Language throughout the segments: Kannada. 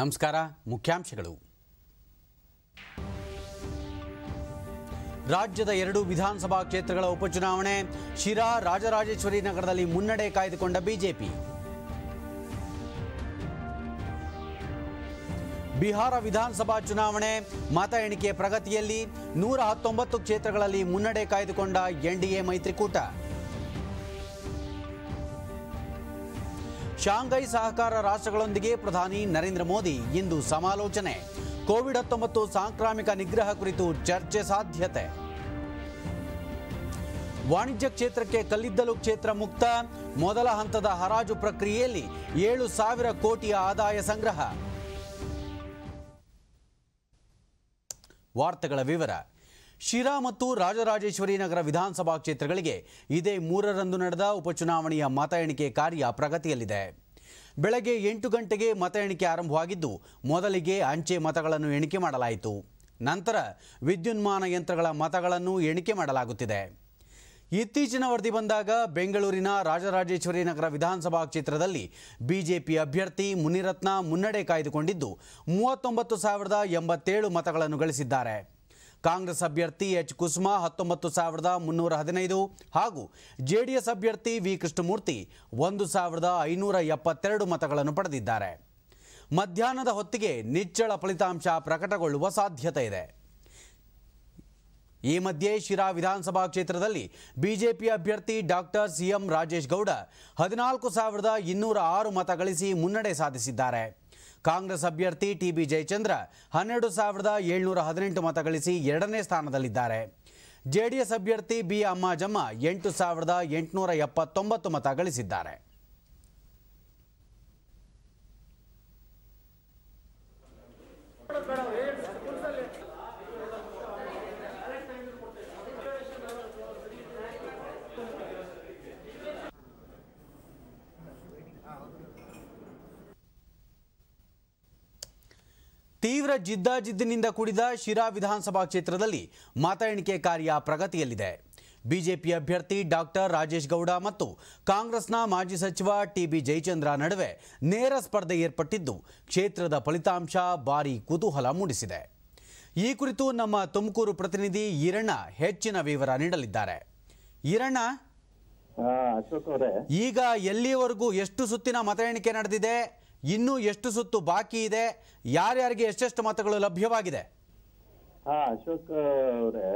ನಮಸ್ಕಾರ ಮುಖ್ಯಾಂಶಗಳು ರಾಜ್ಯದ ಎರಡು ವಿಧಾನಸಭಾ ಕ್ಷೇತ್ರಗಳ ಉಪಚುನಾವಣೆ ಶಿರಾ ರಾಜರಾಜೇಶ್ವರಿ ನಗರದಲ್ಲಿ ಮುನ್ನಡೆ ಕಾಯ್ದುಕೊಂಡ ಬಿಜೆಪಿ ಬಿಹಾರ ವಿಧಾನಸಭಾ ಚುನಾವಣೆ ಮತ ಎಣಿಕೆ ಪ್ರಗತಿಯಲ್ಲಿ ನೂರ ಹತ್ತೊಂಬತ್ತು ಕ್ಷೇತ್ರಗಳಲ್ಲಿ ಮುನ್ನಡೆ ಕಾಯ್ದುಕೊಂಡ ಎನ್ಡಿಎ ಮೈತ್ರಿಕೂಟ ಶಾಂಘೈ ಸಹಕಾರ ರಾಷ್ಟ್ರಗಳೊಂದಿಗೆ ಪ್ರಧಾನಿ ನರೇಂದ್ರ ಮೋದಿ ಇಂದು ಸಮಾಲೋಚನೆ ಕೋವಿಡ್ ಹತ್ತೊಂಬತ್ತು ಸಾಂಕ್ರಾಮಿಕ ನಿಗ್ರಹ ಕುರಿತು ಚರ್ಚೆ ಸಾಧ್ಯತೆ ವಾಣಿಜ್ಯ ಕ್ಷೇತ್ರಕ್ಕೆ ಕಲ್ಲಿದ್ದಲು ಕ್ಷೇತ್ರ ಮುಕ್ತ ಮೊದಲ ಹಂತದ ಹರಾಜು ಪ್ರಕ್ರಿಯೆಯಲ್ಲಿ ಏಳು ಸಾವಿರ ಕೋಟಿಯ ಆದಾಯ ಸಂಗ್ರಹ ವಾರ್ತೆಗಳ ವಿವರ ಶಿರಾ ಮತ್ತು ರಾಜರಾಜೇಶ್ವರಿ ನಗರ ವಿಧಾನಸಭಾ ಕ್ಷೇತ್ರಗಳಿಗೆ ಇದೇ ಮೂರರಂದು ನಡೆದ ಉಪಚುನಾವಣೆಯ ಮತ ಎಣಿಕೆ ಕಾರ್ಯ ಪ್ರಗತಿಯಲ್ಲಿದೆ ಬೆಳಗ್ಗೆ ಎಂಟು ಗಂಟೆಗೆ ಮತ ಎಣಿಕೆ ಆರಂಭವಾಗಿದ್ದು ಮೊದಲಿಗೆ ಅಂಚೆ ಮತಗಳನ್ನು ಎಣಿಕೆ ಮಾಡಲಾಯಿತು ನಂತರ ವಿದ್ಯುನ್ಮಾನ ಯಂತ್ರಗಳ ಮತಗಳನ್ನು ಎಣಿಕೆ ಮಾಡಲಾಗುತ್ತಿದೆ ಇತ್ತೀಚಿನ ವರದಿ ಬಂದಾಗ ಬೆಂಗಳೂರಿನ ರಾಜರಾಜೇಶ್ವರಿ ನಗರ ವಿಧಾನಸಭಾ ಕ್ಷೇತ್ರದಲ್ಲಿ ಬಿಜೆಪಿ ಅಭ್ಯರ್ಥಿ ಮುನಿರತ್ನ ಮುನ್ನಡೆ ಕಾಯ್ದುಕೊಂಡಿದ್ದು ಮೂವತ್ತೊಂಬತ್ತು ಸಾವಿರದ ಎಂಬತ್ತೇಳು ಮತಗಳನ್ನು ಗಳಿಸಿದ್ದಾರೆ ಕಾಂಗ್ರೆಸ್ ಅಭ್ಯರ್ಥಿ ಎಚ್ ಕುಸುಮಾ ಹತ್ತೊಂಬತ್ತು ಸಾವಿರದ ಮುನ್ನೂರ ಹದಿನೈದು ಹಾಗೂ ಜೆಡಿಎಸ್ ಅಭ್ಯರ್ಥಿ ವಿ ಕೃಷ್ಣಮೂರ್ತಿ ಒಂದು ಸಾವಿರದ ಐನೂರ ಎಪ್ಪತ್ತೆರಡು ಮತಗಳನ್ನು ಪಡೆದಿದ್ದಾರೆ ಮಧ್ಯಾಹ್ನದ ಹೊತ್ತಿಗೆ ನಿಚ್ಚಳ ಫಲಿತಾಂಶ ಪ್ರಕಟಗೊಳ್ಳುವ ಸಾಧ್ಯತೆ ಇದೆ ಈ ಮಧ್ಯೆ ಶಿರಾ ವಿಧಾನಸಭಾ ಕ್ಷೇತ್ರದಲ್ಲಿ ಬಿಜೆಪಿ ಅಭ್ಯರ್ಥಿ ಡಾಕ್ಟರ್ ಸಿಎಂ ರಾಜೇಶ್ ಗೌಡ ಹದಿನಾಲ್ಕು ಸಾವಿರದ ಇನ್ನೂರ ಆರು ಮತ ಗಳಿಸಿ ಮುನ್ನಡೆ ಸಾಧಿಸಿದ್ದಾರೆ ಕಾಂಗ್ರೆಸ್ ಅಭ್ಯರ್ಥಿ ಟಿಬಿ ಜಯಚಂದ್ರ ಹನ್ನೆರಡು ಸಾವಿರದ ಏಳ್ನೂರ ಹದಿನೆಂಟು ಮತ ಗಳಿಸಿ ಎರಡನೇ ಸ್ಥಾನದಲ್ಲಿದ್ದಾರೆ ಜೆಡಿಎಸ್ ಅಭ್ಯರ್ಥಿ ಬಿ ಅಮ್ಮಾಜಮ್ಮ ಎಂಟು ಸಾವಿರದ ಎಂಟುನೂರ ಎಪ್ಪತ್ತೊಂಬತ್ತು ಮತ ಗಳಿಸಿದ್ದಾರೆ ತೀವ್ರ ಜಿದ್ದಾಜಿದ್ದಿನಿಂದ ಕೂಡಿದ ಶಿರಾ ವಿಧಾನಸಭಾ ಕ್ಷೇತ್ರದಲ್ಲಿ ಮತ ಎಣಿಕೆ ಕಾರ್ಯ ಪ್ರಗತಿಯಲ್ಲಿದೆ ಬಿಜೆಪಿ ಅಭ್ಯರ್ಥಿ ಡಾಕ್ಟರ್ ರಾಜೇಶ್ ಗೌಡ ಮತ್ತು ಕಾಂಗ್ರೆಸ್ನ ಮಾಜಿ ಸಚಿವ ಟಿಬಿ ಜಯಚಂದ್ರ ನಡುವೆ ನೇರ ಸ್ಪರ್ಧೆ ಏರ್ಪಟ್ಟಿದ್ದು ಕ್ಷೇತ್ರದ ಫಲಿತಾಂಶ ಭಾರೀ ಕುತೂಹಲ ಮೂಡಿಸಿದೆ ಈ ಕುರಿತು ನಮ್ಮ ತುಮಕೂರು ಪ್ರತಿನಿಧಿ ಈರಣ್ಣ ಹೆಚ್ಚಿನ ವಿವರ ನೀಡಲಿದ್ದಾರೆ ಈರಣ್ಣ ಈಗ ಎಲ್ಲಿಯವರೆಗೂ ಎಷ್ಟು ಸುತ್ತಿನ ಮತ ಎಣಿಕೆ ನಡೆದಿದೆ ಇನ್ನೂ ಎಷ್ಟು ಸುತ್ತು ಬಾಕಿ ಇದೆ ಯಾರ್ಯಾರಿಗೆ ಎಷ್ಟೆಷ್ಟು ಮತಗಳು ಲಭ್ಯವಾಗಿದೆ ಹಾ ಅಶೋಕ್ ಅವರೇ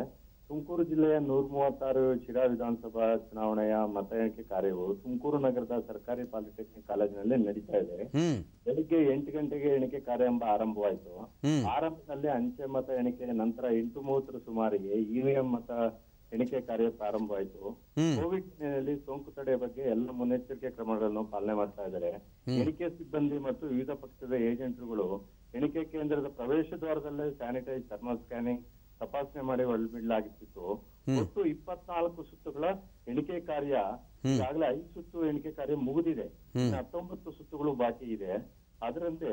ತುಮಕೂರು ಜಿಲ್ಲೆಯ ನೂರ ಮೂವತ್ತಾರು ಶಿರಾ ವಿಧಾನಸಭಾ ಚುನಾವಣೆಯ ಮತ ಎಣಿಕೆ ಕಾರ್ಯವು ತುಮಕೂರು ನಗರದ ಸರ್ಕಾರಿ ಪಾಲಿಟೆಕ್ನಿಕ್ ಕಾಲೇಜಿನಲ್ಲಿ ನಡೀತಾ ಇದೆ ಬೆಳಿಗ್ಗೆ ಎಂಟು ಗಂಟೆಗೆ ಎಣಿಕೆ ಕಾರ್ಯ ಎಂಬ ಆರಂಭವಾಯಿತು ಆರಂಭದಲ್ಲಿ ಅಂಚೆ ಮತ ಎಣಿಕೆ ನಂತರ ಎಂಟು ಮೂವತ್ತರ ಸುಮಾರಿಗೆ ಇವಿಎಂ ಮತ ಎಣಿಕೆ ಕಾರ್ಯ ಪ್ರಾರಂಭ ಆಯ್ತು ಕೋವಿಡ್ ಹಿನ್ನೆಲೆಯಲ್ಲಿ ಸೋಂಕು ತಡೆ ಬಗ್ಗೆ ಎಲ್ಲ ಮುನ್ನೆಚ್ಚರಿಕೆ ಕ್ರಮಗಳನ್ನು ಪಾಲನೆ ಮಾಡ್ತಾ ಇದ್ದಾರೆ ಎಣಿಕೆ ಸಿಬ್ಬಂದಿ ಮತ್ತು ವಿವಿಧ ಪಕ್ಷದ ಏಜೆಂಟ್ಗಳು ಎಣಿಕೆ ಕೇಂದ್ರದ ಪ್ರವೇಶ ದ್ವಾರದಲ್ಲೇ ಸ್ಯಾನಿಟೈಸ್ ಥರ್ಮಲ್ ಸ್ಕ್ಯಾನಿಂಗ್ ತಪಾಸಣೆ ಮಾಡಿ ಒಳಬಿಡಲಾಗಿತ್ತು ಒಟ್ಟು ಇಪ್ಪತ್ನಾಲ್ಕು ಸುತ್ತುಗಳ ಎಣಿಕೆ ಕಾರ್ಯ ಈಗಾಗಲೇ ಐದು ಸುತ್ತು ಎಣಿಕೆ ಕಾರ್ಯ ಮುಗಿದಿದೆ ಹತ್ತೊಂಬತ್ತು ಸುತ್ತುಗಳು ಬಾಕಿ ಇದೆ ಅದರಂತೆ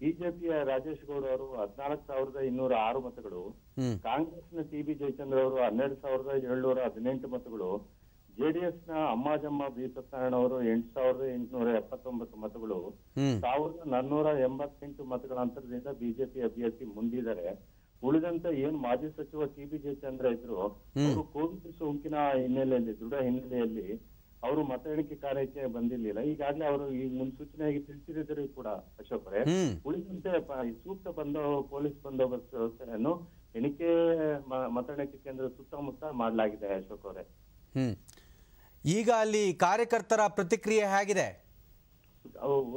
ಬಿಜೆಪಿಯ ರಾಜೇಶ್ ಗೌಡ ಅವರು ಹದಿನಾಲ್ಕು ಸಾವಿರದ ಇನ್ನೂರ ಆರು ಮತಗಳು ಕಾಂಗ್ರೆಸ್ನ ಟಿ ಬಿ ಜಯಚಂದ್ರ ಅವರು ಹನ್ನೆರಡು ಸಾವಿರದ ಏಳ್ನೂರ ಹದಿನೆಂಟು ಮತಗಳು ಜೆಡಿಎಸ್ ನ ಅಮ್ಮಾಜಮ್ಮ ಬಿ ಸತ್ಯನಾರಾಯಣ ಅವರು ಎಂಟು ಸಾವಿರದ ಎಂಟುನೂರ ಎಪ್ಪತ್ತೊಂಬತ್ತು ಮತಗಳು ಸಾವಿರದ ನಾನ್ನೂರ ಎಂಬತ್ತೆಂಟು ಮತಗಳ ಅಂತರದಿಂದ ಬಿಜೆಪಿ ಅಭ್ಯರ್ಥಿ ಮುಂದಿದ್ದಾರೆ ಉಳಿದಂತ ಏನ್ ಮಾಜಿ ಸಚಿವ ಟಿ ಬಿ ಜಯಚಂದ್ರ ಇದ್ರು ಅವರು ಕೋವಿಡ್ ಸೋಂಕಿನ ಹಿನ್ನೆಲೆಯಲ್ಲಿ ದೃಢ ಹಿನ್ನೆಲೆಯಲ್ಲಿ ಅವರು ಮತ ಎಣಿಕೆ ಕಾರ್ಯಕ್ಕೆ ಬಂದಿರ್ಲಿಲ್ಲ ಈಗಾಗಲೇ ಅವರು ಈ ಮುನ್ಸೂಚನೆಯಾಗಿ ತಿಳಿಸಿದ್ರು ಕೂಡ ಅಶೋಕರೇ ಉಳಿದಂತೆ ಸೂಕ್ತ ಬಂದೋ ಪೊಲೀಸ್ ಬಂದೋಬಸ್ತ್ ವ್ಯವಸ್ಥೆಯನ್ನು ಎಣಿಕೆ ಮತ ಎಣಿಕೆ ಕೇಂದ್ರ ಸುತ್ತಮುತ್ತ ಮಾಡಲಾಗಿದೆ ಅಶೋಕ್ ಅವರೇ ಈಗ ಅಲ್ಲಿ ಕಾರ್ಯಕರ್ತರ ಪ್ರತಿಕ್ರಿಯೆ ಹೇಗಿದೆ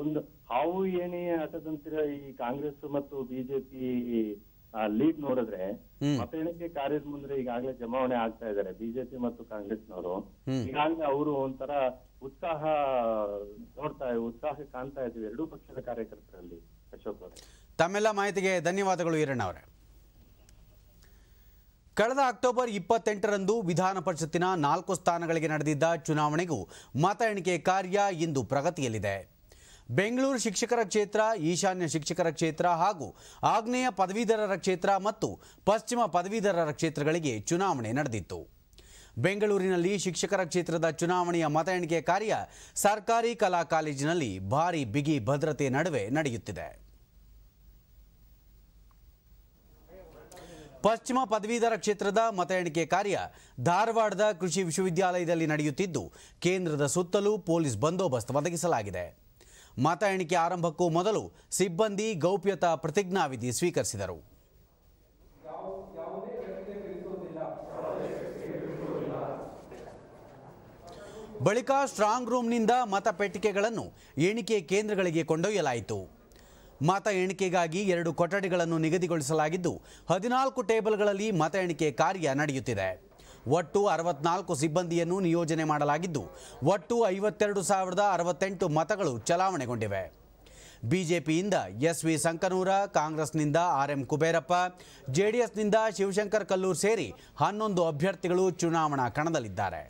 ಒಂದು ಹಾವು ಏನೇ ಆಟದಂತಿರ ಈ ಕಾಂಗ್ರೆಸ್ ಮತ್ತು ಬಿಜೆಪಿ ಲೀಡ್ ನೋಡಿದ್ರೆ ಮತ ಎಣಿಕೆ ಕಾರ್ಯದ ಮುಂದೆ ಈಗಾಗಲೇ ಜಮಾವಣೆ ಆಗ್ತಾ ಇದ್ದಾರೆ ಬಿಜೆಪಿ ಮತ್ತು ಕಾಂಗ್ರೆಸ್ನವರು ಈಗಾಗಲೇ ಅವರು ಒಂಥರ ಉತ್ಸಾಹ ನೋಡ್ತಾ ಉತ್ಸಾಹ ಕಾಣ್ತಾ ಇದ್ದೀವಿ ಎರಡೂ ಪಕ್ಷದ ಕಾರ್ಯಕರ್ತರಲ್ಲಿ ಅಶೋಕ್ ಅವರು ತಮ್ಮೆಲ್ಲ ಮಾಹಿತಿಗೆ ಧನ್ಯವಾದಗಳು ಈರಣ್ಣ ಅವರೇ ಕಳೆದ ಅಕ್ಟೋಬರ್ ಇಪ್ಪತ್ತೆಂಟರಂದು ವಿಧಾನ ಪರಿಷತ್ತಿನ ನಾಲ್ಕು ಸ್ಥಾನಗಳಿಗೆ ನಡೆದಿದ್ದ ಚುನಾವಣೆಗೂ ಮತ ಎಣಿಕೆ ಕಾರ್ಯ ಇಂದು ಪ್ರಗತಿಯಲ್ಲಿದೆ ಬೆಂಗಳೂರು ಶಿಕ್ಷಕರ ಕ್ಷೇತ್ರ ಈಶಾನ್ಯ ಶಿಕ್ಷಕರ ಕ್ಷೇತ್ರ ಹಾಗೂ ಆಗ್ನೇಯ ಪದವೀಧರರ ಕ್ಷೇತ್ರ ಮತ್ತು ಪಶ್ಚಿಮ ಪದವೀಧರರ ಕ್ಷೇತ್ರಗಳಿಗೆ ಚುನಾವಣೆ ನಡೆದಿತ್ತು ಬೆಂಗಳೂರಿನಲ್ಲಿ ಶಿಕ್ಷಕರ ಕ್ಷೇತ್ರದ ಚುನಾವಣೆಯ ಮತ ಎಣಿಕೆ ಕಾರ್ಯ ಸರ್ಕಾರಿ ಕಲಾ ಕಾಲೇಜಿನಲ್ಲಿ ಭಾರಿ ಬಿಗಿ ಭದ್ರತೆ ನಡುವೆ ನಡೆಯುತ್ತಿದೆ ಪಶ್ಚಿಮ ಪದವೀಧರ ಕ್ಷೇತ್ರದ ಮತ ಎಣಿಕೆ ಕಾರ್ಯ ಧಾರವಾಡದ ಕೃಷಿ ವಿಶ್ವವಿದ್ಯಾಲಯದಲ್ಲಿ ನಡೆಯುತ್ತಿದ್ದು ಕೇಂದ್ರದ ಸುತ್ತಲೂ ಪೊಲೀಸ್ ಬಂದೋಬಸ್ತ್ ಒದಗಿಸಲಾಗಿದೆ ಮತ ಎಣಿಕೆ ಆರಂಭಕ್ಕೂ ಮೊದಲು ಸಿಬ್ಬಂದಿ ಗೌಪ್ಯತಾ ಪ್ರತಿಜ್ಞಾವಿಧಿ ಸ್ವೀಕರಿಸಿದರು ಬಳಿಕ ಸ್ಟ್ರಾಂಗ್ ರೂಮ್ನಿಂದ ಪೆಟ್ಟಿಗೆಗಳನ್ನು ಎಣಿಕೆ ಕೇಂದ್ರಗಳಿಗೆ ಕೊಂಡೊಯ್ಯಲಾಯಿತು ಮತ ಎಣಿಕೆಗಾಗಿ ಎರಡು ಕೊಠಡಿಗಳನ್ನು ನಿಗದಿಗೊಳಿಸಲಾಗಿದ್ದು ಹದಿನಾಲ್ಕು ಟೇಬಲ್ಗಳಲ್ಲಿ ಮತ ಎಣಿಕೆ ಕಾರ್ಯ ನಡೆಯುತ್ತಿದೆ ಒಟ್ಟು ಅರವತ್ನಾಲ್ಕು ಸಿಬ್ಬಂದಿಯನ್ನು ನಿಯೋಜನೆ ಮಾಡಲಾಗಿದ್ದು ಒಟ್ಟು ಐವತ್ತೆರಡು ಸಾವಿರದ ಅರವತ್ತೆಂಟು ಮತಗಳು ಚಲಾವಣೆಗೊಂಡಿವೆ ಬಿಜೆಪಿಯಿಂದ ಎಸ್ ವಿ ಸಂಕನೂರ ಕಾಂಗ್ರೆಸ್ನಿಂದ ಆರ್ಎಂ ಕುಬೇರಪ್ಪ ಜೆಡಿಎಸ್ನಿಂದ ಶಿವಶಂಕರ್ ಕಲ್ಲೂರ್ ಸೇರಿ ಹನ್ನೊಂದು ಅಭ್ಯರ್ಥಿಗಳು ಚುನಾವಣಾ ಕಣದಲ್ಲಿದ್ದಾರೆ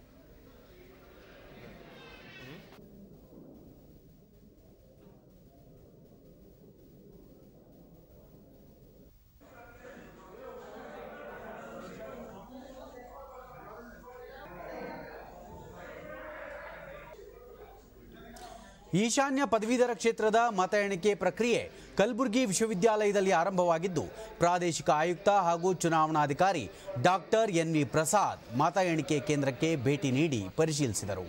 ಈಶಾನ್ಯ ಪದವೀಧರ ಕ್ಷೇತ್ರದ ಮತ ಎಣಿಕೆ ಪ್ರಕ್ರಿಯೆ ಕಲಬುರಗಿ ವಿಶ್ವವಿದ್ಯಾಲಯದಲ್ಲಿ ಆರಂಭವಾಗಿದ್ದು ಪ್ರಾದೇಶಿಕ ಆಯುಕ್ತ ಹಾಗೂ ಚುನಾವಣಾಧಿಕಾರಿ ಡಾಕ್ಟರ್ ಎನ್ವಿ ಪ್ರಸಾದ್ ಮತ ಎಣಿಕೆ ಕೇಂದ್ರಕ್ಕೆ ಭೇಟಿ ನೀಡಿ ಪರಿಶೀಲಿಸಿದರು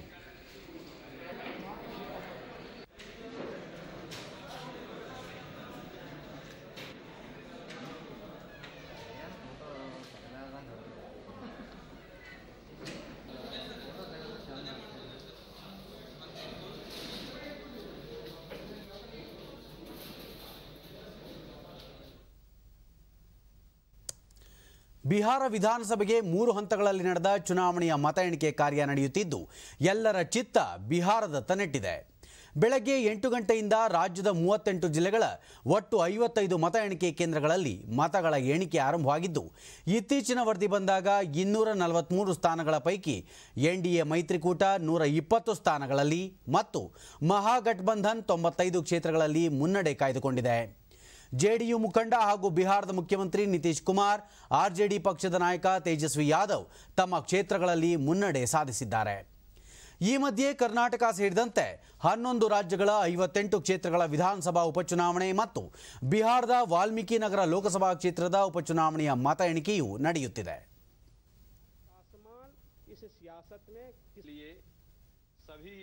ಬಿಹಾರ ವಿಧಾನಸಭೆಗೆ ಮೂರು ಹಂತಗಳಲ್ಲಿ ನಡೆದ ಚುನಾವಣೆಯ ಮತ ಎಣಿಕೆ ಕಾರ್ಯ ನಡೆಯುತ್ತಿದ್ದು ಎಲ್ಲರ ಚಿತ್ತ ಬಿಹಾರದತ್ತ ನೆಟ್ಟಿದೆ ಬೆಳಗ್ಗೆ ಎಂಟು ಗಂಟೆಯಿಂದ ರಾಜ್ಯದ ಮೂವತ್ತೆಂಟು ಜಿಲ್ಲೆಗಳ ಒಟ್ಟು ಐವತ್ತೈದು ಮತ ಎಣಿಕೆ ಕೇಂದ್ರಗಳಲ್ಲಿ ಮತಗಳ ಎಣಿಕೆ ಆರಂಭವಾಗಿದ್ದು ಇತ್ತೀಚಿನ ವರದಿ ಬಂದಾಗ ಇನ್ನೂರ ನಲವತ್ತ್ಮೂರು ಸ್ಥಾನಗಳ ಪೈಕಿ ಎನ್ಡಿಎ ಮೈತ್ರಿಕೂಟ ನೂರ ಇಪ್ಪತ್ತು ಸ್ಥಾನಗಳಲ್ಲಿ ಮತ್ತು ಮಹಾಗಠಬಂಧನ್ ತೊಂಬತ್ತೈದು ಕ್ಷೇತ್ರಗಳಲ್ಲಿ ಮುನ್ನಡೆ ಕಾಯ್ದುಕೊಂಡಿದೆ ಜೆಡಿಯು ಮುಖಂಡ ಹಾಗೂ ಬಿಹಾರದ ಮುಖ್ಯಮಂತ್ರಿ ನಿತೀಶ್ ಕುಮಾರ್ ಆರ್ಜೆಡಿ ಪಕ್ಷದ ನಾಯಕ ತೇಜಸ್ವಿ ಯಾದವ್ ತಮ್ಮ ಕ್ಷೇತ್ರಗಳಲ್ಲಿ ಮುನ್ನಡೆ ಸಾಧಿಸಿದ್ದಾರೆ ಈ ಮಧ್ಯೆ ಕರ್ನಾಟಕ ಸೇರಿದಂತೆ ಹನ್ನೊಂದು ರಾಜ್ಯಗಳ ಐವತ್ತೆಂಟು ಕ್ಷೇತ್ರಗಳ ವಿಧಾನಸಭಾ ಉಪಚುನಾವಣೆ ಮತ್ತು ಬಿಹಾರದ ವಾಲ್ಮೀಕಿ ನಗರ ಲೋಕಸಭಾ ಕ್ಷೇತ್ರದ ಉಪಚುನಾವಣೆಯ ಮತ ಎಣಿಕೆಯೂ ನಡೆಯುತ್ತಿದೆ सभी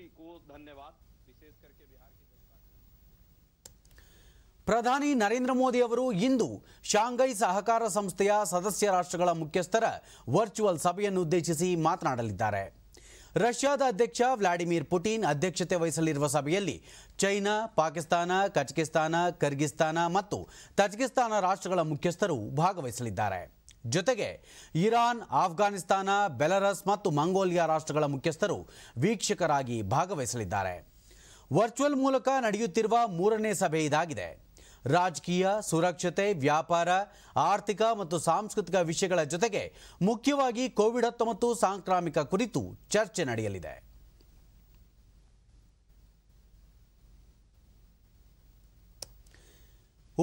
ಪ್ರಧಾನಿ ನರೇಂದ್ರ ಮೋದಿ ಅವರು ಇಂದು ಶಾಂಘೈ ಸಹಕಾರ ಸಂಸ್ಥೆಯ ಸದಸ್ಯ ರಾಷ್ಟ್ರಗಳ ಮುಖ್ಯಸ್ಥರ ವರ್ಚುವಲ್ ಸಭೆಯನ್ನು ಉದ್ದೇಶಿಸಿ ಮಾತನಾಡಲಿದ್ದಾರೆ ರಷ್ಯಾದ ಅಧ್ಯಕ್ಷ ವ್ಲಾಡಿಮಿರ್ ಪುಟಿನ್ ಅಧ್ಯಕ್ಷತೆ ವಹಿಸಲಿರುವ ಸಭೆಯಲ್ಲಿ ಚೈನಾ ಪಾಕಿಸ್ತಾನ ಕಜಕಿಸ್ತಾನ ಕರ್ಗಿಸ್ತಾನ ಮತ್ತು ತಜಕಿಸ್ತಾನ ರಾಷ್ಟ್ರಗಳ ಮುಖ್ಯಸ್ಥರು ಭಾಗವಹಿಸಲಿದ್ದಾರೆ ಜೊತೆಗೆ ಇರಾನ್ ಆಫ್ಘಾನಿಸ್ತಾನ ಬೆಲರಸ್ ಮತ್ತು ಮಂಗೋಲಿಯಾ ರಾಷ್ಟ್ರಗಳ ಮುಖ್ಯಸ್ಥರು ವೀಕ್ಷಕರಾಗಿ ಭಾಗವಹಿಸಲಿದ್ದಾರೆ ವರ್ಚುವಲ್ ಮೂಲಕ ನಡೆಯುತ್ತಿರುವ ಮೂರನೇ ಸಭೆ ಇದಾಗಿದೆ ರಾಜಕೀಯ ಸುರಕ್ಷತೆ ವ್ಯಾಪಾರ ಆರ್ಥಿಕ ಮತ್ತು ಸಾಂಸ್ಕೃತಿಕ ವಿಷಯಗಳ ಜೊತೆಗೆ ಮುಖ್ಯವಾಗಿ ಕೋವಿಡ್ ಹತ್ತೊಂಬತ್ತು ಸಾಂಕ್ರಾಮಿಕ ಕುರಿತು ಚರ್ಚೆ ನಡೆಯಲಿದೆ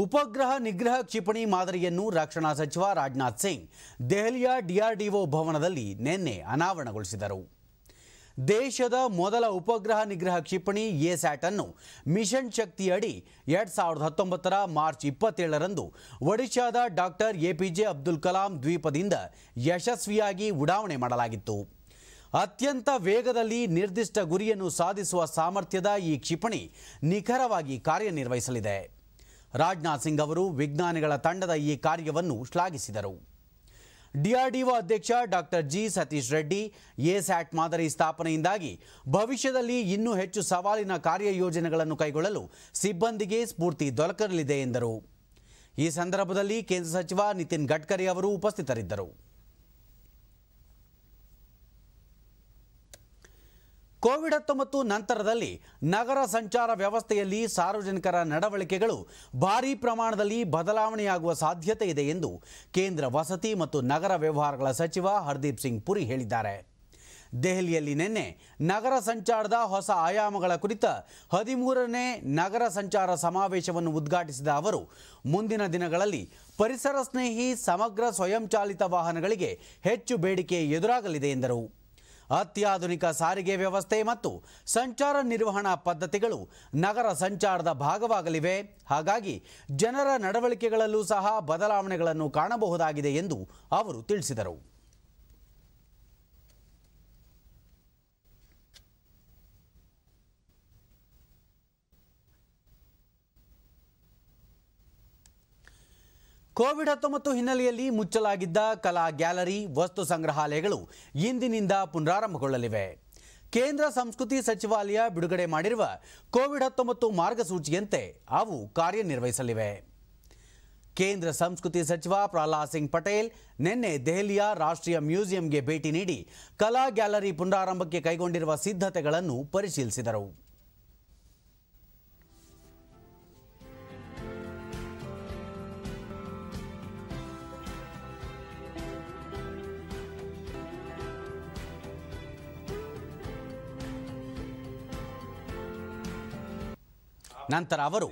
ಉಪಗ್ರಹ ನಿಗ್ರಹ ಕ್ಷಿಪಣಿ ಮಾದರಿಯನ್ನು ರಕ್ಷಣಾ ಸಚಿವ ರಾಜನಾಥ್ ಸಿಂಗ್ ದೆಹಲಿಯ ಡಿಆರ್ಡಿಒ ಭವನದಲ್ಲಿ ನಿನ್ನೆ ಅನಾವರಣಗೊಳಿಸಿದರು ದೇಶದ ಮೊದಲ ಉಪಗ್ರಹ ನಿಗ್ರಹ ಕ್ಷಿಪಣಿ ಎಸ್ಯಾಟ್ ಅನ್ನು ಮಿಷನ್ ಶಕ್ತಿಯಡಿ ಎರಡ್ ಸಾವಿರದ ಹತ್ತೊಂಬತ್ತರ ಮಾರ್ಚ್ ಇಪ್ಪತ್ತೇಳರಂದು ಒಡಿಶಾದ ಡಾಕ್ಟರ್ ಎಪಿಜೆ ಅಬ್ದುಲ್ ಕಲಾಂ ದ್ವೀಪದಿಂದ ಯಶಸ್ವಿಯಾಗಿ ಉಡಾವಣೆ ಮಾಡಲಾಗಿತ್ತು ಅತ್ಯಂತ ವೇಗದಲ್ಲಿ ನಿರ್ದಿಷ್ಟ ಗುರಿಯನ್ನು ಸಾಧಿಸುವ ಸಾಮರ್ಥ್ಯದ ಈ ಕ್ಷಿಪಣಿ ನಿಖರವಾಗಿ ಕಾರ್ಯನಿರ್ವಹಿಸಲಿದೆ ರಾಜನಾಥ್ ಸಿಂಗ್ ಅವರು ವಿಜ್ಞಾನಿಗಳ ತಂಡದ ಈ ಕಾರ್ಯವನ್ನು ಶ್ಲಾಘಿಸಿದರು ಡಿಆರ್ಡಿಒ ಅಧ್ಯಕ್ಷ doctor G Satish Reddy A SAT ಮಾದರಿ ಸ್ಥಾಪನೆಯಿಂದಾಗಿ ಭವಿಷ್ಯದಲ್ಲಿ ಇನ್ನೂ ಹೆಚ್ಚು ಸವಾಲಿನ ಕಾರ್ಯಯೋಜನೆಗಳನ್ನು ಕೈಗೊಳ್ಳಲು ಸಿಬ್ಬಂದಿಗೆ ಸ್ಫೂರ್ತಿ ದೊರಕಲಿದೆ ಎಂದರು ಈ ಸಂದರ್ಭದಲ್ಲಿ ಕೇಂದ್ರ ಸಚಿವ ನಿತಿನ್ ಗಡ್ಕರಿ ಅವರು ಉಪಸ್ಥಿತರಿದ್ದರು ಕೋವಿಡ್ ಹತ್ತೊಂಬತ್ತು ನಂತರದಲ್ಲಿ ನಗರ ಸಂಚಾರ ವ್ಯವಸ್ಥೆಯಲ್ಲಿ ಸಾರ್ವಜನಿಕರ ನಡವಳಿಕೆಗಳು ಭಾರೀ ಪ್ರಮಾಣದಲ್ಲಿ ಬದಲಾವಣೆಯಾಗುವ ಸಾಧ್ಯತೆ ಇದೆ ಎಂದು ಕೇಂದ್ರ ವಸತಿ ಮತ್ತು ನಗರ ವ್ಯವಹಾರಗಳ ಸಚಿವ ಹರ್ದೀಪ್ ಸಿಂಗ್ ಪುರಿ ಹೇಳಿದ್ದಾರೆ ದೆಹಲಿಯಲ್ಲಿ ನಿನ್ನೆ ನಗರ ಸಂಚಾರದ ಹೊಸ ಆಯಾಮಗಳ ಕುರಿತ ಹದಿಮೂರನೇ ನಗರ ಸಂಚಾರ ಸಮಾವೇಶವನ್ನು ಉದ್ಘಾಟಿಸಿದ ಅವರು ಮುಂದಿನ ದಿನಗಳಲ್ಲಿ ಪರಿಸರ ಸ್ನೇಹಿ ಸಮಗ್ರ ಸ್ವಯಂಚಾಲಿತ ವಾಹನಗಳಿಗೆ ಹೆಚ್ಚು ಬೇಡಿಕೆ ಎದುರಾಗಲಿದೆ ಎಂದರು ಅತ್ಯಾಧುನಿಕ ಸಾರಿಗೆ ವ್ಯವಸ್ಥೆ ಮತ್ತು ಸಂಚಾರ ನಿರ್ವಹಣಾ ಪದ್ಧತಿಗಳು ನಗರ ಸಂಚಾರದ ಭಾಗವಾಗಲಿವೆ ಹಾಗಾಗಿ ಜನರ ನಡವಳಿಕೆಗಳಲ್ಲೂ ಸಹ ಬದಲಾವಣೆಗಳನ್ನು ಕಾಣಬಹುದಾಗಿದೆ ಎಂದು ಅವರು ತಿಳಿಸಿದರು ಕೋವಿಡ್ ಹತ್ತೊಂಬತ್ತು ಹಿನ್ನೆಲೆಯಲ್ಲಿ ಮುಚ್ಚಲಾಗಿದ್ದ ಕಲಾ ಗ್ಯಾಲರಿ ವಸ್ತು ಸಂಗ್ರಹಾಲಯಗಳು ಇಂದಿನಿಂದ ಪುನರಾರಂಭಗೊಳ್ಳಲಿವೆ ಕೇಂದ್ರ ಸಂಸ್ಕೃತಿ ಸಚಿವಾಲಯ ಬಿಡುಗಡೆ ಮಾಡಿರುವ ಕೋವಿಡ್ ಹತ್ತೊಂಬತ್ತು ಮಾರ್ಗಸೂಚಿಯಂತೆ ಅವು ಕಾರ್ಯನಿರ್ವಹಿಸಲಿವೆ ಕೇಂದ್ರ ಸಂಸ್ಕೃತಿ ಸಚಿವ ಪ್ರಹ್ಲಾದ್ ಸಿಂಗ್ ಪಟೇಲ್ ನಿನ್ನೆ ದೆಹಲಿಯ ರಾಷ್ಟ್ರೀಯ ಮ್ಯೂಸಿಯಂಗೆ ಭೇಟಿ ನೀಡಿ ಕಲಾ ಗ್ಯಾಲರಿ ಪುನರಾರಂಭಕ್ಕೆ ಕೈಗೊಂಡಿರುವ ಸಿದ್ಧತೆಗಳನ್ನು ಪರಿಶೀಲಿಸಿದರು ನಂತರ ಅವರು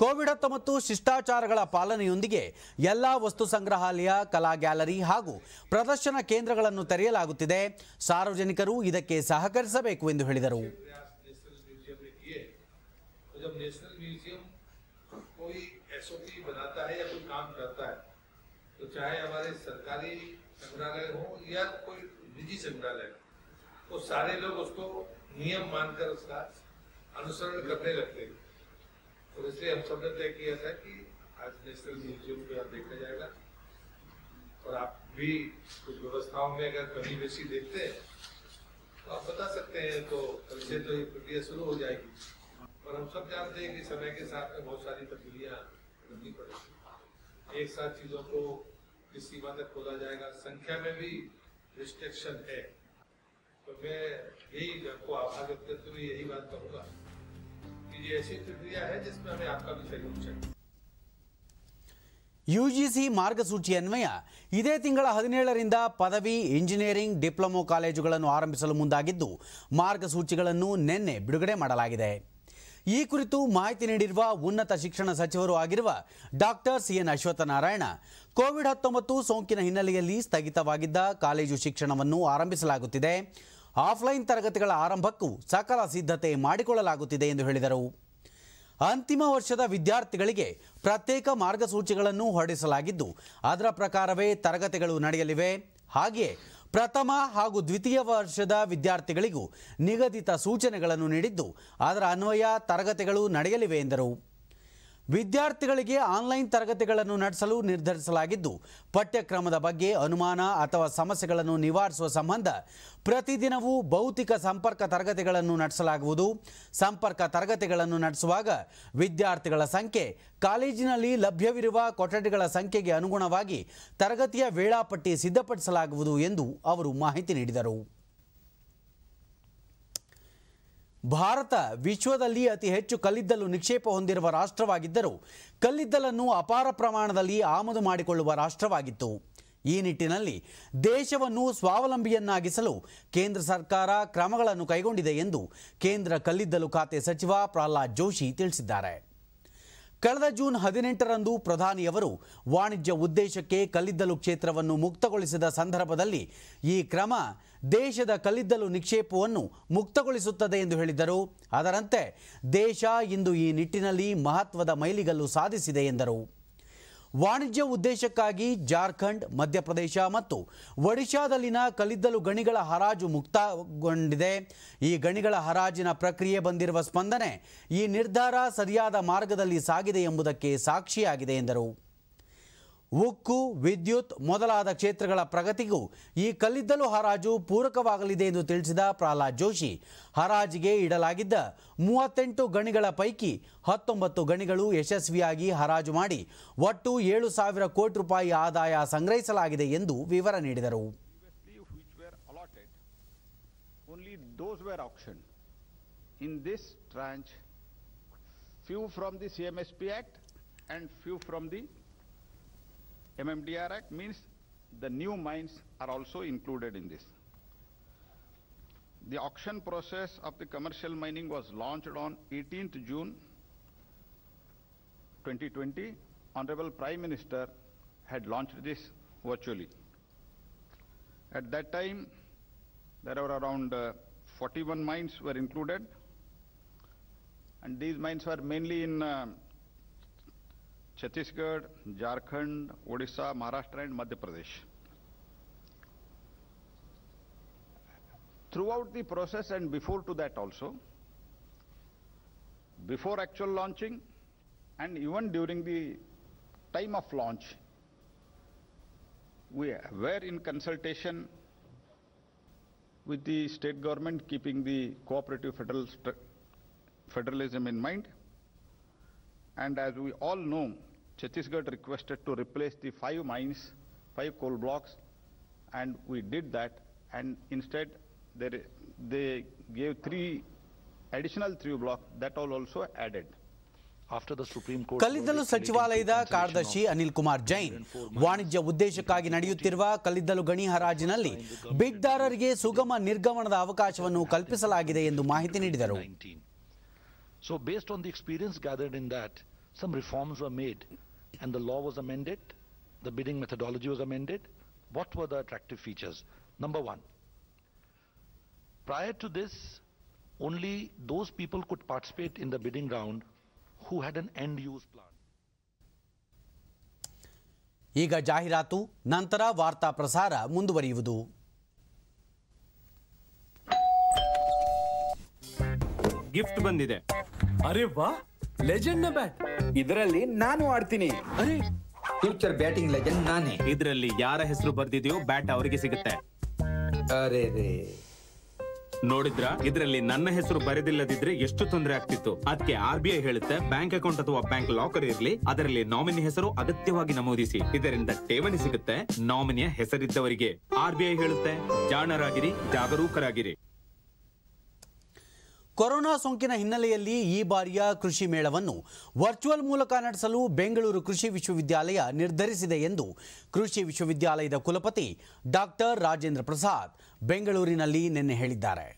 ಕೋವಿಡ್ ಹತ್ತೊಂಬತ್ತು ಶಿಷ್ಟಾಚಾರಗಳ ಪಾಲನೆಯೊಂದಿಗೆ ಎಲ್ಲ ವಸ್ತು ಸಂಗ್ರಹಾಲಯ ಕಲಾ ಗ್ಯಾಲರಿ ಹಾಗೂ ಪ್ರದರ್ಶನ ಕೇಂದ್ರಗಳನ್ನು ತೆರೆಯಲಾಗುತ್ತಿದೆ ಸಾರ್ವಜನಿಕರು ಇದಕ್ಕೆ ಸಹಕರಿಸಬೇಕು ಎಂದು ಹೇಳಿದರು संग्रहालय हो या कोई निजी संग्रहालय सारे लोग उसको नियम मानकर उसका अनुसरण करने लगते हैं और तो इसलिए हम सबने तय किया था कि आज नेशनल म्यूजियम को यहाँ देखा जाएगा और आप भी कुछ व्यवस्थाओं में अगर कमी बेसी देखते हैं तो आप बता सकते हैं तो कल से तो ये प्रक्रिया शुरू हो जाएगी और हम सब जानते हैं कि समय के साथ में बहुत सारी तब्दीलियाँ करनी पड़ेगी एक साथ चीज़ों को किस सीमा तक खोला जाएगा संख्या में भी रिस्ट्रिक्शन है तो मैं यही आपको आभार व्यक्त करते हुए यही बात कहूँगा ಯುಜಿಸಿ ಮಾರ್ಗಸೂಚಿ ಅನ್ವಯ ಇದೇ ತಿಂಗಳ ಹದಿನೇಳರಿಂದ ಪದವಿ ಇಂಜಿನಿಯರಿಂಗ್ ಡಿಪ್ಲೊಮೊ ಕಾಲೇಜುಗಳನ್ನು ಆರಂಭಿಸಲು ಮುಂದಾಗಿದ್ದು ಮಾರ್ಗಸೂಚಿಗಳನ್ನು ನಿನ್ನೆ ಬಿಡುಗಡೆ ಮಾಡಲಾಗಿದೆ ಈ ಕುರಿತು ಮಾಹಿತಿ ನೀಡಿರುವ ಉನ್ನತ ಶಿಕ್ಷಣ ಸಚಿವರು ಆಗಿರುವ doctor CN N Ashwathnarayan COVID ಹತ್ತೊಂಬತ್ತು ಸೋಂಕಿನ ಹಿನ್ನೆಲೆಯಲ್ಲಿ ಸ್ಥಗಿತವಾಗಿದ್ದ ಕಾಲೇಜು ಶಿಕ್ಷಣವನ್ನು ಆರಂಭಿಸಲಾಗುತ್ತಿದೆ ಆಫ್ಲೈನ್ ತರಗತಿಗಳ ಆರಂಭಕ್ಕೂ ಸಕಲ ಸಿದ್ಧತೆ ಮಾಡಿಕೊಳ್ಳಲಾಗುತ್ತಿದೆ ಎಂದು ಹೇಳಿದರು ಅಂತಿಮ ವರ್ಷದ ವಿದ್ಯಾರ್ಥಿಗಳಿಗೆ ಪ್ರತ್ಯೇಕ ಮಾರ್ಗಸೂಚಿಗಳನ್ನು ಹೊರಡಿಸಲಾಗಿದ್ದು ಅದರ ಪ್ರಕಾರವೇ ತರಗತಿಗಳು ನಡೆಯಲಿವೆ ಹಾಗೆಯೇ ಪ್ರಥಮ ಹಾಗೂ ದ್ವಿತೀಯ ವರ್ಷದ ವಿದ್ಯಾರ್ಥಿಗಳಿಗೂ ನಿಗದಿತ ಸೂಚನೆಗಳನ್ನು ನೀಡಿದ್ದು ಅದರ ಅನ್ವಯ ತರಗತಿಗಳು ನಡೆಯಲಿವೆ ಎಂದರು ವಿದ್ಯಾರ್ಥಿಗಳಿಗೆ ಆನ್ಲೈನ್ ತರಗತಿಗಳನ್ನು ನಡೆಸಲು ನಿರ್ಧರಿಸಲಾಗಿದ್ದು ಪಠ್ಯಕ್ರಮದ ಬಗ್ಗೆ ಅನುಮಾನ ಅಥವಾ ಸಮಸ್ಯೆಗಳನ್ನು ನಿವಾರಿಸುವ ಸಂಬಂಧ ಪ್ರತಿದಿನವೂ ಭೌತಿಕ ಸಂಪರ್ಕ ತರಗತಿಗಳನ್ನು ನಡೆಸಲಾಗುವುದು ಸಂಪರ್ಕ ತರಗತಿಗಳನ್ನು ನಡೆಸುವಾಗ ವಿದ್ಯಾರ್ಥಿಗಳ ಸಂಖ್ಯೆ ಕಾಲೇಜಿನಲ್ಲಿ ಲಭ್ಯವಿರುವ ಕೊಠಡಿಗಳ ಸಂಖ್ಯೆಗೆ ಅನುಗುಣವಾಗಿ ತರಗತಿಯ ವೇಳಾಪಟ್ಟಿ ಸಿದ್ಧಪಡಿಸಲಾಗುವುದು ಎಂದು ಅವರು ಮಾಹಿತಿ ನೀಡಿದರು ಭಾರತ ವಿಶ್ವದಲ್ಲಿ ಅತಿ ಹೆಚ್ಚು ಕಲ್ಲಿದ್ದಲು ನಿಕ್ಷೇಪ ಹೊಂದಿರುವ ರಾಷ್ಟ್ರವಾಗಿದ್ದರೂ ಕಲ್ಲಿದ್ದಲನ್ನು ಅಪಾರ ಪ್ರಮಾಣದಲ್ಲಿ ಆಮದು ಮಾಡಿಕೊಳ್ಳುವ ರಾಷ್ಟ್ರವಾಗಿತ್ತು ಈ ನಿಟ್ಟಿನಲ್ಲಿ ದೇಶವನ್ನು ಸ್ವಾವಲಂಬಿಯನ್ನಾಗಿಸಲು ಕೇಂದ್ರ ಸರ್ಕಾರ ಕ್ರಮಗಳನ್ನು ಕೈಗೊಂಡಿದೆ ಎಂದು ಕೇಂದ್ರ ಕಲ್ಲಿದ್ದಲು ಖಾತೆ ಸಚಿವ ಪ್ರಹ್ಲಾದ್ ಜೋಶಿ ತಿಳಿಸಿದ್ದಾರೆ ಕಳೆದ ಜೂನ್ ಹದಿನೆಂಟರಂದು ಪ್ರಧಾನಿಯವರು ವಾಣಿಜ್ಯ ಉದ್ದೇಶಕ್ಕೆ ಕಲ್ಲಿದ್ದಲು ಕ್ಷೇತ್ರವನ್ನು ಮುಕ್ತಗೊಳಿಸಿದ ಸಂದರ್ಭದಲ್ಲಿ ಈ ಕ್ರಮ ದೇಶದ ಕಲ್ಲಿದ್ದಲು ನಿಕ್ಷೇಪವನ್ನು ಮುಕ್ತಗೊಳಿಸುತ್ತದೆ ಎಂದು ಹೇಳಿದರು ಅದರಂತೆ ದೇಶ ಇಂದು ಈ ನಿಟ್ಟಿನಲ್ಲಿ ಮಹತ್ವದ ಮೈಲಿಗಲ್ಲು ಸಾಧಿಸಿದೆ ಎಂದರು ವಾಣಿಜ್ಯ ಉದ್ದೇಶಕ್ಕಾಗಿ ಜಾರ್ಖಂಡ್ ಮಧ್ಯಪ್ರದೇಶ ಮತ್ತು ಒಡಿಶಾದಲ್ಲಿನ ಕಲ್ಲಿದ್ದಲು ಗಣಿಗಳ ಹರಾಜು ಮುಕ್ತಗೊಂಡಿದೆ ಈ ಗಣಿಗಳ ಹರಾಜಿನ ಪ್ರಕ್ರಿಯೆ ಬಂದಿರುವ ಸ್ಪಂದನೆ ಈ ನಿರ್ಧಾರ ಸರಿಯಾದ ಮಾರ್ಗದಲ್ಲಿ ಸಾಗಿದೆ ಎಂಬುದಕ್ಕೆ ಸಾಕ್ಷಿಯಾಗಿದೆ ಎಂದರು ಉಕ್ಕು ವಿದ್ಯುತ್ ಮೊದಲಾದ ಕ್ಷೇತ್ರಗಳ ಪ್ರಗತಿಗೂ ಈ ಕಲ್ಲಿದ್ದಲು ಹರಾಜು ಪೂರಕವಾಗಲಿದೆ ಎಂದು ತಿಳಿಸಿದ ಪ್ರಹ್ಲಾದ್ ಜೋಶಿ ಹರಾಜಿಗೆ ಇಡಲಾಗಿದ್ದ ಮೂವತ್ತೆಂಟು ಗಣಿಗಳ ಪೈಕಿ ಹತ್ತೊಂಬತ್ತು ಗಣಿಗಳು ಯಶಸ್ವಿಯಾಗಿ ಹರಾಜು ಮಾಡಿ ಒಟ್ಟು ಏಳು ಸಾವಿರ ಕೋಟಿ ರೂಪಾಯಿ ಆದಾಯ ಸಂಗ್ರಹಿಸಲಾಗಿದೆ ಎಂದು ವಿವರ ನೀಡಿದರು S P act and few from the MMDR Act means the new mines are also included in this. The auction process of the commercial mining was launched on 18th June 2020. Honorable Prime Minister had launched this virtually. At that time, there were around uh, 41 mines were included and these mines were mainly in uh, Chhattisgarh, Jharkhand, Odisha, Maharashtra and Madhya Pradesh. Throughout the process and before to that also, before actual launching and even during the time of launch, we were in consultation with the state government keeping the cooperative federal federalism in mind. And as we all know, Chhattisgarh requested to replace the five mines, five coal blocks, and we did that. And instead, they, they gave three additional three blocks that all also added. ಕಲ್ಲಿದ್ದಲು ಸಚಿವಾಲಯದ ಕಾರ್ಯದರ್ಶಿ ಅನಿಲ್ ಕುಮಾರ್ ಜೈನ್ ವಾಣಿಜ್ಯ ಉದ್ದೇಶಕ್ಕಾಗಿ ನಡೆಯುತ್ತಿರುವ ಕಲ್ಲಿದ್ದಲು ಗಣಿ ಹರಾಜಿನಲ್ಲಿ ಬಿಡ್ದಾರರಿಗೆ ಸುಗಮ ನಿರ್ಗಮನದ ಅವಕಾಶವನ್ನು ಕಲ್ಪಿಸಲಾಗಿದೆ ಎಂದು ಮಾಹಿತಿ ನೀಡಿದರು So based on the experience gathered in that, some reforms were and the law was amended, the bidding methodology was amended, what were the attractive features? Number one, prior to this, only those people could participate in the bidding round who had an end-use plan. ಈಗ ಜಾಹೀರಾತು ನಂತರ ವಾರ್ತಾ ಪ್ರಸಾರ ಮುಂದುವರಿಯುವುದು ಗಿಫ್ಟ್ ಬಂದಿದೆ ಅರೆ ವಾ ಲೆಜೆಂಡ್ ಬ್ಯಾಟ್ ಇದರಲ್ಲಿ ನಾನು ಆಡ್ತೀನಿ ಅರೆ ಫ್ಯೂಚರ್ ಬ್ಯಾಟಿಂಗ್ ಲೆಜೆಂಡ್ ನಾನೇ ಇದರಲ್ಲಿ ಯಾರ ಹೆಸರು ಬರ್ದಿದೆಯೋ ಬ್ಯಾಟ್ ಅವರಿಗೆ ಸಿಗುತ್ತೆ ಅರೆ ರೇ ನೋಡಿದ್ರ ಇದರಲ್ಲಿ ನನ್ನ ಹೆಸರು ಬರೆದಿಲ್ಲದಿದ್ರೆ ಎಷ್ಟು ತೊಂದರೆ ಆಗ್ತಿತ್ತು ಅದಕ್ಕೆ ಆರ್ ಬಿ ಐ ಹೇಳುತ್ತೆ ಬ್ಯಾಂಕ್ ಅಕೌಂಟ್ ಅಥವಾ ಬ್ಯಾಂಕ್ ಲಾಕರ್ ಇರಲಿ ಅದರಲ್ಲಿ ನಾಮಿನಿ ಹೆಸರು ಅಗತ್ಯವಾಗಿ ನಮೂದಿಸಿ ಇದರಿಂದ ಠೇವಣಿ ಸಿಗುತ್ತೆ ನಾಮಿನಿಯ ಹೆಸರಿದ್ದವರಿಗೆ ಆರ್ ಬಿ ಐ ಹೇಳುತ್ತೆ ಜಾಣರಾಗಿರಿ ಜಾಗರೂಕರಾಗಿರಿ ಕೊರೋನಾ ಸೋಂಕಿನ ಹಿನ್ನೆಲೆಯಲ್ಲಿ ಈ ಬಾರಿಯ ಕೃಷಿ ಮೇಳವನ್ನು ವರ್ಚುವಲ್ ಮೂಲಕ ನಡೆಸಲು ಬೆಂಗಳೂರು ಕೃಷಿ ವಿಶ್ವವಿದ್ಯಾಲಯ ನಿರ್ಧರಿಸಿದೆ ಎಂದು ಕೃಷಿ ವಿಶ್ವವಿದ್ಯಾಲಯದ ಕುಲಪತಿ ಡಾಕ್ಟರ್ ರಾಜೇಂದ್ರ ಪ್ರಸಾದ್ ಬೆಂಗಳೂರಿನಲ್ಲಿ ನಿನ್ನೆ ಹೇಳಿದ್ದಾರೆ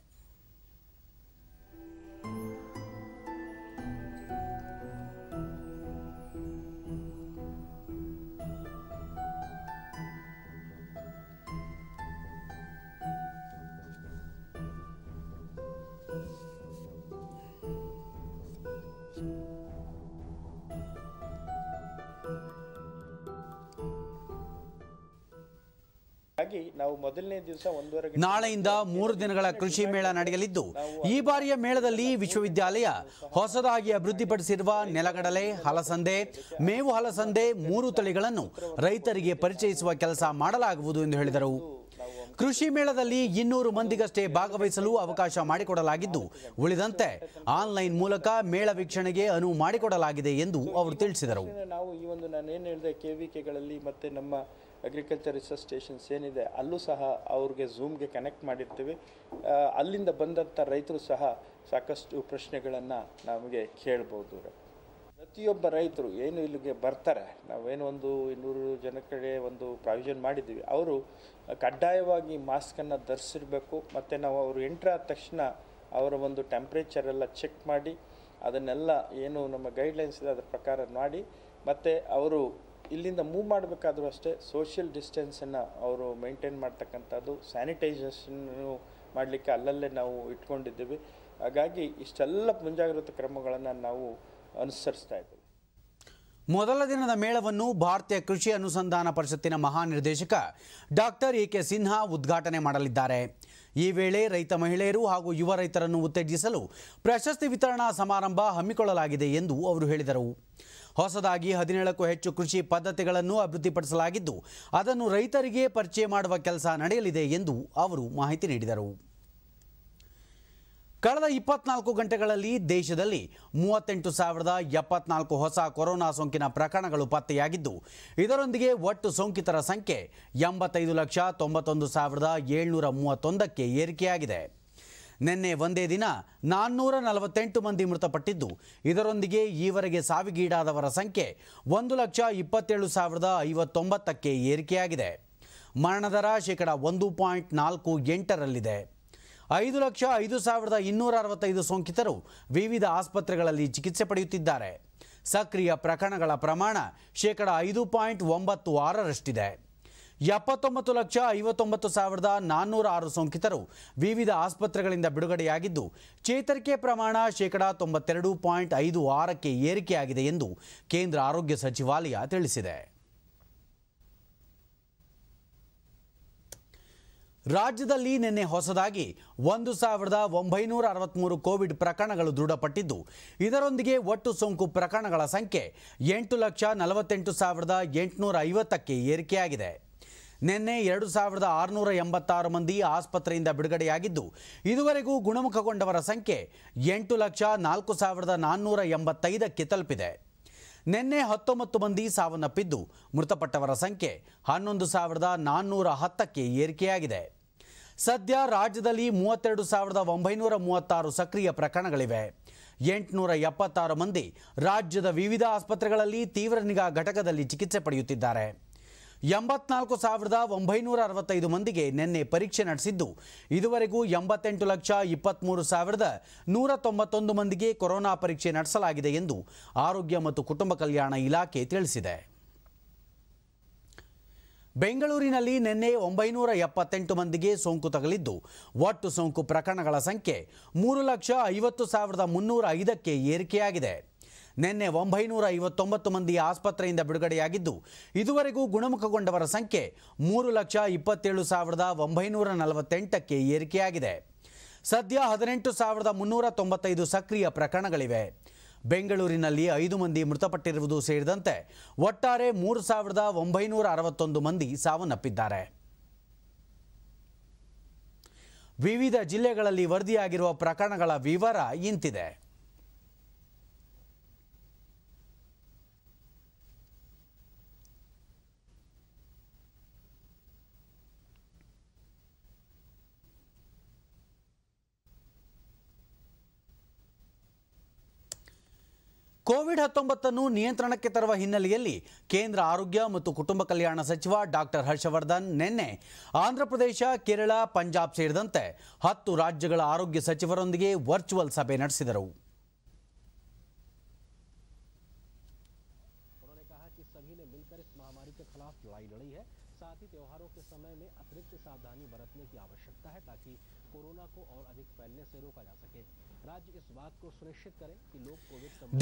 ಹಾಗಾಗಿ ನಾವು ಮೊದಲನೇ ದಿವಸ ಒಂದೂವರೆ ನಾಳೆಯಿಂದ ಮೂರು ದಿನಗಳ ಕೃಷಿ ಮೇಳ ನಡೆಯಲಿದ್ದು ಈ ಬಾರಿಯ ಮೇಳದಲ್ಲಿ ವಿಶ್ವವಿದ್ಯಾಲಯ ಹೊಸದಾಗಿ ಅಭಿವೃದ್ಧಿಪಡಿಸಿರುವ ನೆಲಗಡಲೆ ಹಲಸಂದೆ ಮೇವು ಹಲಸಂದೆ ಮೂರು ತಳಿಗಳನ್ನು ರೈತರಿಗೆ ಪರಿಚಯಿಸುವ ಕೆಲಸ ಮಾಡಲಾಗುವುದು ಎಂದು ಹೇಳಿದರು ಕೃಷಿ ಮೇಳದಲ್ಲಿ ಇನ್ನೂರು ಮಂದಿಗಷ್ಟೇ ಭಾಗವಹಿಸಲು ಅವಕಾಶ ಮಾಡಿಕೊಡಲಾಗಿದ್ದು ಉಳಿದಂತೆ ಆನ್ಲೈನ್ ಮೂಲಕ ಮೇಳ ವೀಕ್ಷಣೆಗೆ ಅನುವು ಮಾಡಿಕೊಡಲಾಗಿದೆ ಎಂದು ಅವರು ತಿಳಿಸಿದರು ನಾವು ಈ ಒಂದು ನಾನು ಏನು ಹೇಳಿದೆ ಕೆ ಮತ್ತೆ ನಮ್ಮ ಅಗ್ರಿಕಲ್ಚರ್ ರಿಸರ್ಚ್ ಸ್ಟೇಷನ್ಸ್ ಏನಿದೆ ಅಲ್ಲೂ ಸಹ ಅವ್ರಿಗೆ ಝೂಮ್ಗೆ ಕನೆಕ್ಟ್ ಮಾಡಿರ್ತೀವಿ ಅಲ್ಲಿಂದ ಬಂದಂಥ ರೈತರು ಸಹ ಸಾಕಷ್ಟು ಪ್ರಶ್ನೆಗಳನ್ನು ನಮಗೆ ಕೇಳ್ಬೋದು ಪ್ರತಿಯೊಬ್ಬ ರೈತರು ಏನು ಇಲ್ಲಿಗೆ ಬರ್ತಾರೆ ನಾವೇನು ಒಂದು ಇನ್ನೂರು ಜನ ಕಡೆ ಒಂದು ಪ್ರಾವಿಷನ್ ಮಾಡಿದ್ದೀವಿ ಅವರು ಕಡ್ಡಾಯವಾಗಿ ಮಾಸ್ಕನ್ನು ಧರಿಸಿರಬೇಕು ಮತ್ತು ನಾವು ಅವರು ಎಂಟ್ರಾದ ತಕ್ಷಣ ಅವರ ಒಂದು ಟೆಂಪ್ರೇಚರೆಲ್ಲ ಚೆಕ್ ಮಾಡಿ ಅದನ್ನೆಲ್ಲ ಏನು ನಮ್ಮ ಗೈಡ್ಲೈನ್ಸ್ ಇದೆ ಅದರ ಪ್ರಕಾರ ಮಾಡಿ ಮತ್ತು ಅವರು ಇಲ್ಲಿಂದ ಮೂವ್ ಮಾಡಬೇಕಾದ್ರೂ ಅಷ್ಟೇ ಸೋಷಿಯಲ್ ಡಿಸ್ಟೆನ್ಸನ್ನು ಅವರು ಮೇಂಟೈನ್ ಮಾಡ್ತಕ್ಕಂಥದ್ದು ಸ್ಯಾನಿಟೈಸೇಷನ್ನು ಮಾಡಲಿಕ್ಕೆ ಅಲ್ಲಲ್ಲೇ ನಾವು ಇಟ್ಕೊಂಡಿದ್ದೀವಿ ಹಾಗಾಗಿ ಇಷ್ಟೆಲ್ಲ ಮುಂಜಾಗ್ರತಾ ಕ್ರಮಗಳನ್ನು ನಾವು ಅನುಸರಿಸ್ತಾ ಇದ್ದೀವಿ ಮೊದಲ ದಿನದ ಮೇಳವನ್ನು ಭಾರತೀಯ ಕೃಷಿ ಅನುಸಂಧಾನ ಪರಿಷತ್ತಿನ ಮಹಾನಿರ್ದೇಶಕ ಡಾಕ್ಟರ್ ಎ ಕೆ ಸಿನ್ಹಾ ಉದ್ಘಾಟನೆ ಮಾಡಲಿದ್ದಾರೆ ಈ ವೇಳೆ ರೈತ ಮಹಿಳೆಯರು ಹಾಗೂ ಯುವ ರೈತರನ್ನು ಉತ್ತೇಜಿಸಲು ಪ್ರಶಸ್ತಿ ವಿತರಣಾ ಸಮಾರಂಭ ಹಮ್ಮಿಕೊಳ್ಳಲಾಗಿದೆ ಎಂದು ಅವರು ಹೇಳಿದರು ಹೊಸದಾಗಿ ಹದಿನೇಳಕ್ಕೂ ಹೆಚ್ಚು ಕೃಷಿ ಪದ್ಧತಿಗಳನ್ನು ಅಭಿವೃದ್ಧಿಪಡಿಸಲಾಗಿದ್ದು ಅದನ್ನು ರೈತರಿಗೆ ಪರಿಚಯ ಮಾಡುವ ಕೆಲಸ ನಡೆಯಲಿದೆ ಎಂದು ಅವರು ಮಾಹಿತಿ ನೀಡಿದರು ಕಳೆದ ಇಪ್ಪತ್ನಾಲ್ಕು ಗಂಟೆಗಳಲ್ಲಿ ದೇಶದಲ್ಲಿ ಮೂವತ್ತೆಂಟು ಸಾವಿರದ ಎಪ್ಪತ್ನಾಲ್ಕು ಹೊಸ ಕೊರೋನಾ ಸೋಂಕಿನ ಪ್ರಕರಣಗಳು ಪತ್ತೆಯಾಗಿದ್ದು ಇದರೊಂದಿಗೆ ಒಟ್ಟು ಸೋಂಕಿತರ ಸಂಖ್ಯೆ ಎಂಬತ್ತೈದು ಲಕ್ಷ ತೊಂಬತ್ತೊಂದು ಸಾವಿರದ ಏಳ್ನೂರ ಮೂವತ್ತೊಂದಕ್ಕೆ ಏರಿಕೆಯಾಗಿದೆ ನಿನ್ನೆ ಒಂದೇ ದಿನ ನಾನ್ನೂರ ನಲವತ್ತೆಂಟು ಮಂದಿ ಮೃತಪಟ್ಟಿದ್ದು ಇದರೊಂದಿಗೆ ಈವರೆಗೆ ಸಾವಿಗೀಡಾದವರ ಸಂಖ್ಯೆ ಒಂದು ಲಕ್ಷ ಇಪ್ಪತ್ತೇಳು ಸಾವಿರದ ಐವತ್ತೊಂಬತ್ತಕ್ಕೆ ಏರಿಕೆಯಾಗಿದೆ ಮರಣದರ ಶೇಕಡ ಒಂದು ಪಾಯಿಂಟ್ ನಾಲ್ಕು ಎಂಟರಲ್ಲಿದೆ ಐದು ಲಕ್ಷ ಐದು ಸಾವಿರದ ಇನ್ನೂರ ಅರವತ್ತೈದು ಸೋಂಕಿತರು ವಿವಿಧ ಆಸ್ಪತ್ರೆಗಳಲ್ಲಿ ಚಿಕಿತ್ಸೆ ಪಡೆಯುತ್ತಿದ್ದಾರೆ ಸಕ್ರಿಯ ಪ್ರಕರಣಗಳ ಪ್ರಮಾಣ ಶೇಕಡ ಐದು ಪಾಯಿಂಟ್ ಒಂಬತ್ತು ಆರರಷ್ಟಿದೆ ಎಪ್ಪತ್ತೊಂಬತ್ತು ಲಕ್ಷ ಐವತ್ತೊಂಬತ್ತು ಸಾವಿರದ ನಾನ್ನೂರ ಆರು ಸೋಂಕಿತರು ವಿವಿಧ ಆಸ್ಪತ್ರೆಗಳಿಂದ ಬಿಡುಗಡೆಯಾಗಿದ್ದು ಚೇತರಿಕೆ ಪ್ರಮಾಣ ಶೇಕಡಾ ತೊಂಬತ್ತೆರಡು ಪಾಯಿಂಟ್ ಐದು ಆರಕ್ಕೆ ಏರಿಕೆಯಾಗಿದೆ ಎಂದು ಕೇಂದ್ರ ಆರೋಗ್ಯ ಸಚಿವಾಲಯ ತಿಳಿಸಿದೆ ರಾಜ್ಯದಲ್ಲಿ ನಿನ್ನೆ ಹೊಸದಾಗಿ ಒಂದು ಸಾವಿರದ ಒಂಬೈನೂರ ಅರವತ್ತ್ಮೂರು ಕೋವಿಡ್ ಪ್ರಕರಣಗಳು ದೃಢಪಟ್ಟಿದ್ದು ಇದರೊಂದಿಗೆ ಒಟ್ಟು ಸೋಂಕು ಪ್ರಕರಣಗಳ ಸಂಖ್ಯೆ ಎಂಟು ಲಕ್ಷ ನಲವತ್ತೆಂಟು ಸಾವಿರದ ಎಂಟುನೂರ ಐವತ್ತಕ್ಕೆ ಏರಿಕೆಯಾಗಿದೆ ನಿನ್ನೆ ಎರಡು ಸಾವಿರದ ಆರುನೂರ ಎಂಬತ್ತಾರು ಮಂದಿ ಆಸ್ಪತ್ರೆಯಿಂದ ಬಿಡುಗಡೆಯಾಗಿದ್ದು ಇದುವರೆಗೂ ಗುಣಮುಖಗೊಂಡವರ ಸಂಖ್ಯೆ ಎಂಟು ಲಕ್ಷ ನಾಲ್ಕು ಸಾವಿರದ ನಾನ್ನೂರ ಎಂಬತ್ತೈದಕ್ಕೆ ತಲುಪಿದೆ ನಿನ್ನೆ ಹತ್ತೊಂಬತ್ತು ಮಂದಿ ಸಾವನ್ನಪ್ಪಿದ್ದು ಮೃತಪಟ್ಟವರ ಸಂಖ್ಯೆ ಹನ್ನೊಂದು ಸಾವಿರದ ನಾನ್ನೂರ ಹತ್ತಕ್ಕೆ ಏರಿಕೆಯಾಗಿದೆ ಸದ್ಯ ರಾಜ್ಯದಲ್ಲಿ ಮೂವತ್ತೆರಡು ಸಾವಿರದ ಒಂಬೈನೂರ ಮೂವತ್ತಾರು ಸಕ್ರಿಯ ಪ್ರಕರಣಗಳಿವೆ ಎಂಟುನೂರ ಎಪ್ಪತ್ತಾರು ಮಂದಿ ರಾಜ್ಯದ ವಿವಿಧ ಆಸ್ಪತ್ರೆಗಳಲ್ಲಿ ತೀವ್ರ ನಿಗಾ ಘಟಕದಲ್ಲಿ ಚಿಕಿತ್ಸೆ ಪಡೆಯುತ್ತಿದ್ದಾರೆ ಎಂಬತ್ನಾಲ್ಕು ಸಾವಿರದ ಒಂಬೈನೂರ ಅರವತ್ತೈದು ಮಂದಿಗೆ ನಿನ್ನೆ ಪರೀಕ್ಷೆ ನಡೆಸಿದ್ದು ಇದುವರೆಗೂ ಎಂಬತ್ತೆಂಟು ಲಕ್ಷ ಇಪ್ಪತ್ತ್ಮೂರು ಸಾವಿರದ ನೂರ ತೊಂಬತ್ತೊಂದು ಮಂದಿಗೆ ಕೊರೋನಾ ಪರೀಕ್ಷೆ ನಡೆಸಲಾಗಿದೆ ಎಂದು ಆರೋಗ್ಯ ಮತ್ತು ಕುಟುಂಬ ಕಲ್ಯಾಣ ಇಲಾಖೆ ತಿಳಿಸಿದೆ ಬೆಂಗಳೂರಿನಲ್ಲಿ ನಿನ್ನೆ ಒಂಬೈನೂರ ಎಪ್ಪತ್ತೆಂಟು ಮಂದಿಗೆ ಸೋಂಕು ತಗಲಿದ್ದು ಒಟ್ಟು ಸೋಂಕು ಪ್ರಕರಣಗಳ ಸಂಖ್ಯೆ ಮೂರು ಲಕ್ಷ ಐವತ್ತು ಸಾವಿರದ ಮುನ್ನೂರ ಐದಕ್ಕೆ ಏರಿಕೆಯಾಗಿದೆ ನಿನ್ನೆ ಒಂಬೈನೂರ ಐವತ್ತೊಂಬತ್ತು ಮಂದಿ ಆಸ್ಪತ್ರೆಯಿಂದ ಬಿಡುಗಡೆಯಾಗಿದ್ದು ಇದುವರೆಗೂ ಗುಣಮುಖಗೊಂಡವರ ಸಂಖ್ಯೆ ಮೂರು ಲಕ್ಷ ಇಪ್ಪತ್ತೇಳು ಸಾವಿರದ ಒಂಬೈನೂರ ನಲವತ್ತೆಂಟಕ್ಕೆ ಏರಿಕೆಯಾಗಿದೆ ಸದ್ಯ ಹದಿನೆಂಟು ಸಾವಿರದ ಮುನ್ನೂರ ತೊಂಬತ್ತೈದು ಸಕ್ರಿಯ ಪ್ರಕರಣಗಳಿವೆ ಬೆಂಗಳೂರಿನಲ್ಲಿ ಐದು ಮಂದಿ ಮೃತಪಟ್ಟಿರುವುದು ಸೇರಿದಂತೆ ಒಟ್ಟಾರೆ ಮೂರು ಸಾವಿರದ ಒಂಬೈನೂರ ಅರವತ್ತೊಂದು ಮಂದಿ ಸಾವನ್ನಪ್ಪಿದ್ದಾರೆ ವಿವಿಧ ಜಿಲ್ಲೆಗಳಲ್ಲಿ ವರದಿಯಾಗಿರುವ ಪ್ರಕರಣಗಳ ವಿವರ ಇಂತಿದೆ ಕೋವಿಡ್ ಹತ್ತೊಂಬತ್ತನ್ನು ನಿಯಂತ್ರಣಕ್ಕೆ ತರುವ ಹಿನ್ನೆಲೆಯಲ್ಲಿ ಕೇಂದ್ರ ಆರೋಗ್ಯ ಮತ್ತು ಕುಟುಂಬ ಕಲ್ಯಾಣ ಸಚಿವ ಡಾಕ್ಟರ್ ಹರ್ಷವರ್ಧನ್ ನಿನ್ನೆ ಆಂಧ್ರಪ್ರದೇಶ ಕೇರಳ ಪಂಜಾಬ್ ಸೇರಿದಂತೆ ಹತ್ತು ರಾಜ್ಯಗಳ ಆರೋಗ್ಯ ಸಚಿವರೊಂದಿಗೆ ವರ್ಚುವಲ್ ಸಭೆ ನಡೆಸಿದರು साथ ही त्योहारों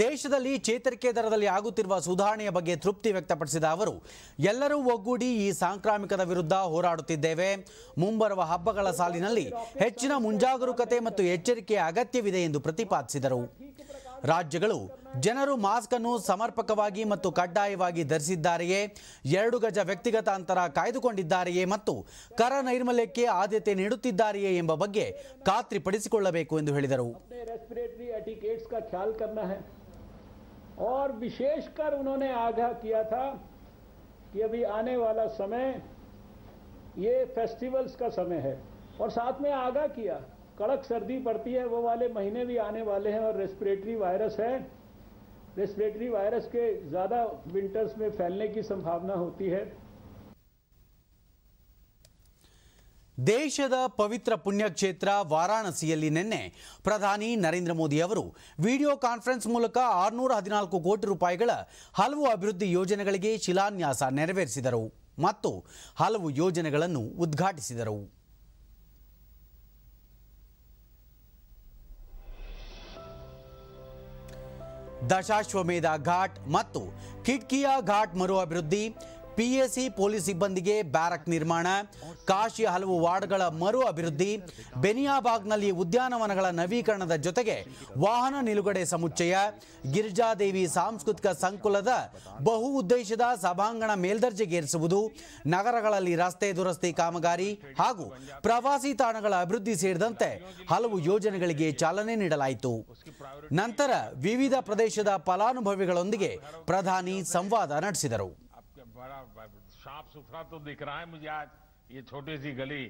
ದೇಶದಲ್ಲಿ ಚೇತರಿಕೆ ದರದಲ್ಲಿ ಆಗುತ್ತಿರುವ ಸುಧಾರಣೆಯ ಬಗ್ಗೆ ತೃಪ್ತಿ ವ್ಯಕ್ತಪಡಿಸಿದ ಅವರು ಎಲ್ಲರೂ ಒಗ್ಗೂಡಿ ಈ ಸಾಂಕ್ರಾಮಿಕದ ವಿರುದ್ಧ ಹೋರಾಡುತ್ತಿದ್ದೇವೆ ಮುಂಬರುವ ಹಬ್ಬಗಳ ಸಾಲಿನಲ್ಲಿ ಹೆಚ್ಚಿನ ಮುಂಜಾಗರೂಕತೆ ಮತ್ತು ಎಚ್ಚರಿಕೆಯ ಅಗತ್ಯವಿದೆ ಎಂದು ಪ್ರತಿಪಾದಿಸಿದರು ರಾಜ್ಯಗಳು ಜನರು ಮಾಸ್ಕ್ ಅನ್ನು ಸಮರ್ಪಕವಾಗಿ ಮತ್ತು ಕಡ್ಡಾಯವಾಗಿ ಧರಿಸಿದ್ದಾರೆಯೇ ಎರಡು ಗಜ ವ್ಯಕ್ತಿಗತ ಅಂತರ ಕಾಯ್ದುಕೊಂಡಿದ್ದಾರೆಯೇ ಮತ್ತು ಕರ ನೈರ್ಮಲ್ಯಕ್ಕೆ ಆದ್ಯತೆ ನೀಡುತ್ತಿದ್ದಾರೆಯೇ ಎಂಬ ಬಗ್ಗೆ ಖಾತ್ರಿಪಡಿಸಿಕೊಳ್ಳಬೇಕು ಎಂದು ಹೇಳಿದರು और विशेषकर उन्होंने आगाह किया था कि अभी आने वाला ಕಳಕ ಶರದಿ पड़ती है वो वाले महीने भी आने वाले हैं और रेस्पिरेटरी वायरस है रेस्पिरेटरी वायरस के ज्यादा विंटर्स में फैलने की संभावना होती है देशದ ಪವಿತ್ರ ಪುಣ್ಯಕ್ಷೇತ್ರ ವಾರಣಾಸಿಯಲಿ ನೆನೆ ಪ್ರಧಾನಿ ನರೇಂದ್ರ ಮೋದಿ ಅವರು ವಿಡಿಯೋ ಕಾನ್ಫರೆನ್ಸ್ ಮೂಲಕ 614 ಕೋಟಿ ರೂಪಾಯಿಗಳ ಹಲವು ಅಭಿವೃದ್ಧಿ ಯೋಜನೆಗಳಿಗೆ ಶಿಲಾನ್ಯಾಸ ನೆರವೇರಿಸಿದರು ಮತ್ತು ಹಲವು ಯೋಜನೆಗಳನ್ನು ಉದ್ಘಾಟಿಸಿದರು दशाश्वमेध घाट किटकिया घाट मरुअभिवृद्धि ಪಿಎಸ್ಸಿ ಪೊಲೀಸ್ ಸಿಬ್ಬಂದಿಗೆ ಬ್ಯಾರಕ್ ನಿರ್ಮಾಣ ಕಾಶಿಯ ಹಲವು ವಾರ್ಡ್ಗಳ ಮರು ಅಭಿವೃದ್ಧಿ ಬೆನಿಯಾಬಾಗ್ನಲ್ಲಿ ಉದ್ಯಾನವನಗಳ ನವೀಕರಣದ ಜೊತೆಗೆ ವಾಹನ ನಿಲುಗಡೆ ಸಮುಚ್ಚಯ ಗಿರಿಜಾದೇವಿ ಸಾಂಸ್ಕೃತಿಕ ಸಂಕುಲದ ಬಹು ಉದ್ದೇಶದ ಸಭಾಂಗಣ ಮೇಲ್ದರ್ಜೆಗೇರಿಸುವುದು ನಗರಗಳಲ್ಲಿ ರಸ್ತೆ ದುರಸ್ತಿ ಕಾಮಗಾರಿ ಹಾಗೂ ಪ್ರವಾಸಿ ತಾಣಗಳ ಅಭಿವೃದ್ಧಿ ಸೇರಿದಂತೆ ಹಲವು ಯೋಜನೆಗಳಿಗೆ ಚಾಲನೆ ನೀಡಲಾಯಿತು ನಂತರ ವಿವಿಧ ಪ್ರದೇಶದ ಫಲಾನುಭವಿಗಳೊಂದಿಗೆ ಪ್ರಧಾನಿ ಸಂವಾದ ನಡೆಸಿದರು बड़ा साफ सुथरा तो दिख रहा है मुझे आज ये छोटी सी गली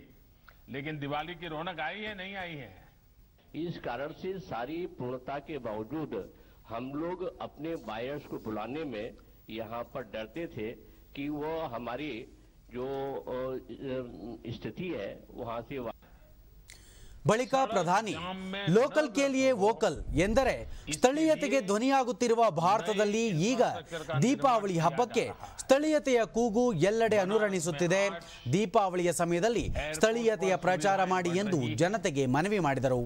लेकिन दिवाली की रौनक आई है नहीं आई है इस कारण से सारी पूर्णता के बावजूद हम लोग अपने बायर्स को बुलाने में यहाँ पर डरते थे कि वो हमारी जो स्थिति है वहाँ से ಬಳಿಕ ಪ್ರಧಾನಿ ಲೋಕಲ್ ಕೇಲಿಯೇ ವೋಕಲ್ ಎಂದರೆ ಸ್ಥಳೀಯತೆಗೆ ಧ್ವನಿಯಾಗುತ್ತಿರುವ ಭಾರತದಲ್ಲಿ ಈಗ ದೀಪಾವಳಿ ಹಬ್ಬಕ್ಕೆ ಸ್ಥಳೀಯತೆಯ ಕೂಗು ಎಲ್ಲೆಡೆ ಅನುರಣಿಸುತ್ತಿದೆ ದೀಪಾವಳಿಯ ಸಮಯದಲ್ಲಿ ಸ್ಥಳೀಯತೆಯ ಪ್ರಚಾರ ಮಾಡಿ ಎಂದು ಜನತೆಗೆ ಮನವಿ ಮಾಡಿದರು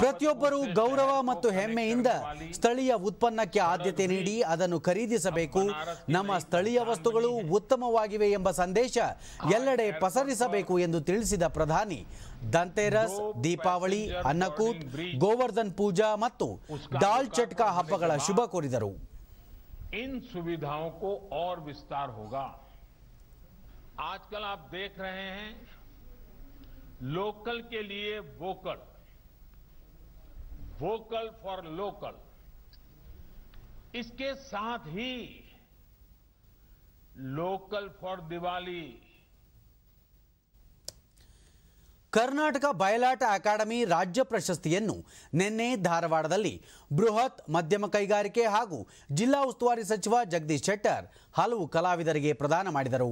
ಪ್ರತಿಯೊಬ್ಬರು ಗೌರವ ಮತ್ತು ಹೆಮ್ಮೆಯಿಂದ ಸ್ಥಳೀಯ ಉತ್ಪನ್ನಕ್ಕೆ ಆದ್ಯತೆ ನೀಡಿ ಅದನ್ನು ಖರೀದಿಸಬೇಕು ನಮ್ಮ ಸ್ಥಳೀಯ ವಸ್ತುಗಳು ಉತ್ತಮವಾಗಿವೆ ಎಂಬ ಸಂದೇಶ ಎಲ್ಲೆಡೆ ಪಸರಿಸಬೇಕು ಎಂದು ತಿಳಿಸಿದ ಪ್ರಧಾನಿ ದಂತೆರಸ್ ದೀಪಾವಳಿ ಅನ್ನಕೂಟ್ ಗೋವರ್ಧನ್ ಪೂಜಾ ಮತ್ತು ದಾಲ್ ಚಟ್ಕಾ ಹಬ್ಬಗಳ ಶುಭ ಕೋರಿದರು ಇನ್ वोकल फॉर लोकल इसके साथ ही local for Diwali Karnataka Bayalata academy ರಾಜ್ಯ ಪ್ರಶಸ್ತಿಯನ್ನು ನಿನ್ನೆ ಧಾರವಾಡದಲ್ಲಿ ಬೃಹತ್ ಮಧ್ಯಮ ಕೈಗಾರಿಕೆ ಹಾಗೂ ಜಿಲ್ಲಾ ಉಸ್ತುವಾರಿ ಸಚಿವ ಜಗದೀಶ್ ಶೆಟ್ಟರ್ ಹಲವು ಕಲಾವಿದರಿಗೆ ಪ್ರದಾನ ಮಾಡಿದರು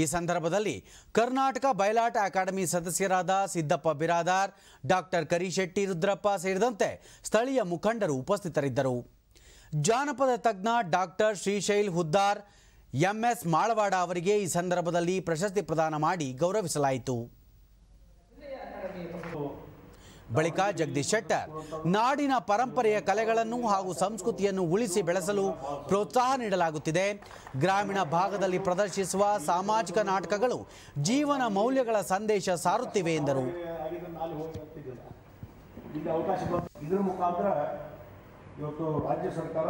ಈ ಸಂದರ್ಭದಲ್ಲಿ ಕರ್ನಾಟಕ ಬಯಲಾಟ ಅಕಾಡೆಮಿ ಸದಸ್ಯರಾದ ಸಿದ್ದಪ್ಪ ಬಿರಾದಾರ್ ಡಾಕ್ಟರ್ ಕರಿಶೆಟ್ಟಿ ರುದ್ರಪ್ಪ ಸೇರಿದಂತೆ ಸ್ಥಳೀಯ ಮುಖಂಡರು ಉಪಸ್ಥಿತರಿದ್ದರು ಜಾನಪದ ತಜ್ಞ ಡಾಕ್ಟರ್ ಶ್ರೀಶೈಲ್ ಹುದ್ದಾರ್ ಎಂಎಸ್ ಮಾಳವಾಡ ಅವರಿಗೆ ಈ ಸಂದರ್ಭದಲ್ಲಿ ಪ್ರಶಸ್ತಿ ಪ್ರದಾನ ಮಾಡಿ ಗೌರವಿಸಲಾಯಿತು ಬಳಿಕ ಜಗದೀಶ್ ಶೆಟ್ಟರ್ ನಾಡಿನ ಪರಂಪರೆಯ ಕಲೆಗಳನ್ನು ಹಾಗೂ ಸಂಸ್ಕೃತಿಯನ್ನು ಉಳಿಸಿ ಬೆಳೆಸಲು ಪ್ರೋತ್ಸಾಹ ನೀಡಲಾಗುತ್ತಿದೆ ಗ್ರಾಮೀಣ ಭಾಗದಲ್ಲಿ ಪ್ರದರ್ಶಿಸುವ ಸಾಮಾಜಿಕ ನಾಟಕಗಳು ಜೀವನ ಮೌಲ್ಯಗಳ ಸಂದೇಶ ಸಾರುತ್ತಿವೆ ಎಂದರು ಇವತ್ತು ರಾಜ್ಯ ಸರ್ಕಾರ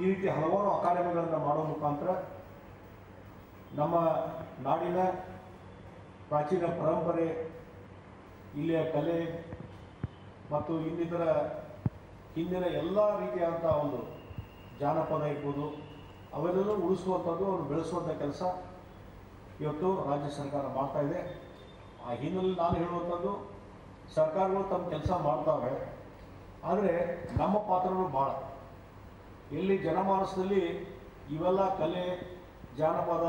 ಈ ರೀತಿ ಹಲವಾರು ಅಕಾಡೆಮಿಗಳನ್ನು ಮಾಡೋ ಮುಖಾಂತರ ನಮ್ಮ ನಾಡಿನ ಪ್ರಾಚೀನ ಪರಂಪರೆ ಇಲ್ಲಿಯ ಕಲೆ ಮತ್ತು ಇನ್ನಿತರ ಹಿಂದಿನ ಎಲ್ಲ ರೀತಿಯಾದಂಥ ಒಂದು ಜಾನಪದ ಇರ್ಬೋದು ಅವೆಲ್ಲೂ ಉಳಿಸುವಂಥದ್ದು ಅವರು ಬೆಳೆಸುವಂಥ ಕೆಲಸ ಇವತ್ತು ರಾಜ್ಯ ಸರ್ಕಾರ ಮಾಡ್ತಾ ಇದೆ ಆ ಹಿನ್ನೆಲೆ ನಾನು ಹೇಳುವಂಥದ್ದು ಸರ್ಕಾರಗಳು ತಮ್ಮ ಕೆಲಸ ಮಾಡ್ತಾವೆ ಆದರೆ ನಮ್ಮ ಪಾತ್ರಗಳು ಭಾಳ ಎಲ್ಲಿ ಜನಮಾನಸದಲ್ಲಿ ಇವೆಲ್ಲ ಕಲೆ ಜಾನಪದ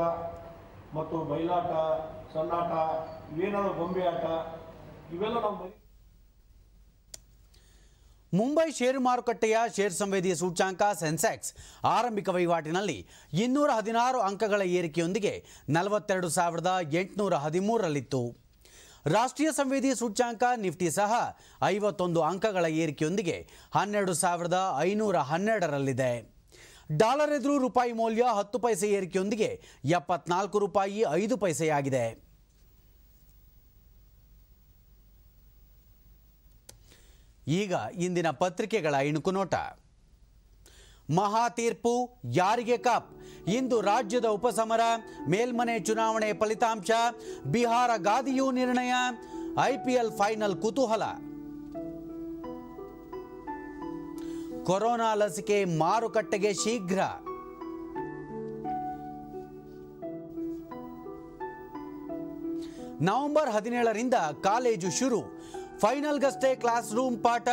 ಮತ್ತು ಬಯಲಾಟ ಸಣ್ಣಾಟ ಇವೇನಾದರೂ ಗೊಂಬೆ ಆಟ ಮುಂಬೈ ಷೇರು ಮಾರುಕಟ್ಟೆಯ ಷೇರು ಸಂವೇದಿಯ ಸೂಚ್ಯಾಂಕ ಸೆನ್ಸೆಕ್ಸ್ ಆರಂಭಿಕ ವಹಿವಾಟಿನಲ್ಲಿ ಇನ್ನೂರ ಹದಿನಾರು ಅಂಕಗಳ ಏರಿಕೆಯೊಂದಿಗೆ ನಲವತ್ತೆರಡು ಸಾವಿರದ ಎಂಟುನೂರ ಹದಿಮೂರರಲ್ಲಿತ್ತು ರಾಷ್ಟ್ರೀಯ ಸಂವೇದಿ ಸೂಚ್ಯಾಂಕ ನಿಫ್ಟಿ ಸಹ ಐವತ್ತೊಂದು ಅಂಕಗಳ ಏರಿಕೆಯೊಂದಿಗೆ ಹನ್ನೆರಡು ಸಾವಿರದ ಐನೂರ ಹನ್ನೆರಡರಲ್ಲಿದೆ ಡಾಲರ್ ಎದುರು ರೂಪಾಯಿ ಮೌಲ್ಯ ಹತ್ತು ಪೈಸೆ ಏರಿಕೆಯೊಂದಿಗೆ ಎಪ್ಪತ್ನಾಲ್ಕು ರೂಪಾಯಿ ಐದು ಪೈಸೆಯಾಗಿದೆ ಈಗ ಇಂದಿನ ಪತ್ರಿಕೆಗಳ ಇಣುಕುನೋಟ ಮಹಾ ತೀರ್ಪು ಯಾರಿಗೆ ಕಾಪ್ ಇಂದು ರಾಜ್ಯದ ಉಪಸಮರ ಮೇಲ್ಮನೆ ಚುನಾವಣೆ ಫಲಿತಾಂಶ ಬಿಹಾರ ಗಾದಿಯು ನಿರ್ಣಯ ಐಪಿಎಲ್ ಫೈನಲ್ ಕುತೂಹಲ ಕೊರೋನಾ ಲಸಿಕೆ ಮಾರುಕಟ್ಟೆಗೆ ಶೀಘ್ರ ನವೆಂಬರ್ ಹದಿನೇಳರಿಂದ ಕಾಲೇಜು ಶುರು ಫೈನಲ್ಗಷ್ಟೇ ಕ್ಲಾಸ್ ರೂಮ್ ಪಾಠ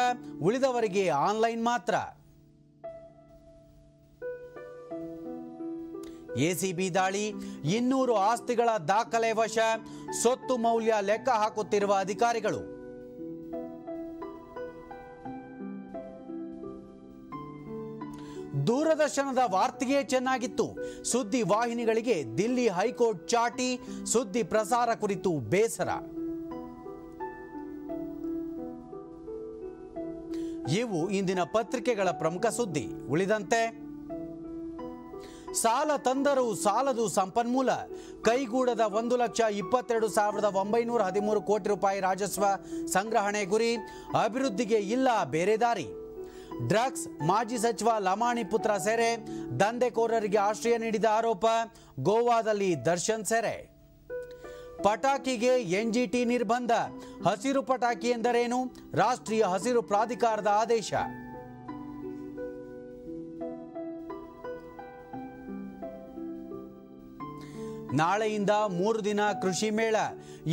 ಉಳಿದವರಿಗೆ ಆನ್ಲೈನ್ ಮಾತ್ರ ಎಸಿಬಿ ದಾಳಿ ಇನ್ನೂರು ಆಸ್ತಿಗಳ ದಾಖಲೆ ವಶ ಸೊತ್ತು ಮೌಲ್ಯ ಲೆಕ್ಕ ಹಾಕುತ್ತಿರುವ ಅಧಿಕಾರಿಗಳು ದೂರದರ್ಶನದ ವಾರ್ತೆಯೇ ಚೆನ್ನಾಗಿತ್ತು ಸುದ್ದಿ ವಾಹಿನಿಗಳಿಗೆ ದಿಲ್ಲಿ ಹೈಕೋರ್ಟ್ ಚಾಟಿ ಸುದ್ದಿ ಪ್ರಸಾರ ಕುರಿತು ಬೇಸರ ಇವು ಇಂದಿನ ಪತ್ರಿಕೆಗಳ ಪ್ರಮುಖ ಸುದ್ದಿ ಉಳಿದಂತೆ ಸಾಲ ತಂದರೂ ಸಾಲದು ಸಂಪನ್ಮೂಲ ಕೈಗೂಡದ ಒಂದು ಲಕ್ಷ ಇಪ್ಪತ್ತೆರಡು ಸಾವಿರದ ಒಂಬೈನೂರ ಹದಿಮೂರು ಕೋಟಿ ರೂಪಾಯಿ ರಾಜಸ್ವ ಸಂಗ್ರಹಣೆ ಗುರಿ ಅಭಿವೃದ್ಧಿಗೆ ಇಲ್ಲ ಬೇರೆ ದಾರಿ ಡ್ರಗ್ಸ್ ಮಾಜಿ ಸಚಿವ ಲಮಾಣಿ ಪುತ್ರ ಸೆರೆ ದಂಧೆಕೋರರಿಗೆ ಆಶ್ರಯ ನೀಡಿದ ಆರೋಪ ಗೋವಾದಲ್ಲಿ ದರ್ಶನ್ ಸೆರೆ ಪಟಾಕಿಗೆ ಎನ್ಜಿಟಿ ನಿರ್ಬಂಧ ಹಸಿರು ಪಟಾಕಿ ಎಂದರೇನು ರಾಷ್ಟ್ರೀಯ ಹಸಿರು ಪ್ರಾಧಿಕಾರದ ಆದೇಶ ನಾಳೆಯಿಂದ ಮೂರು ದಿನ ಕೃಷಿ ಮೇಳ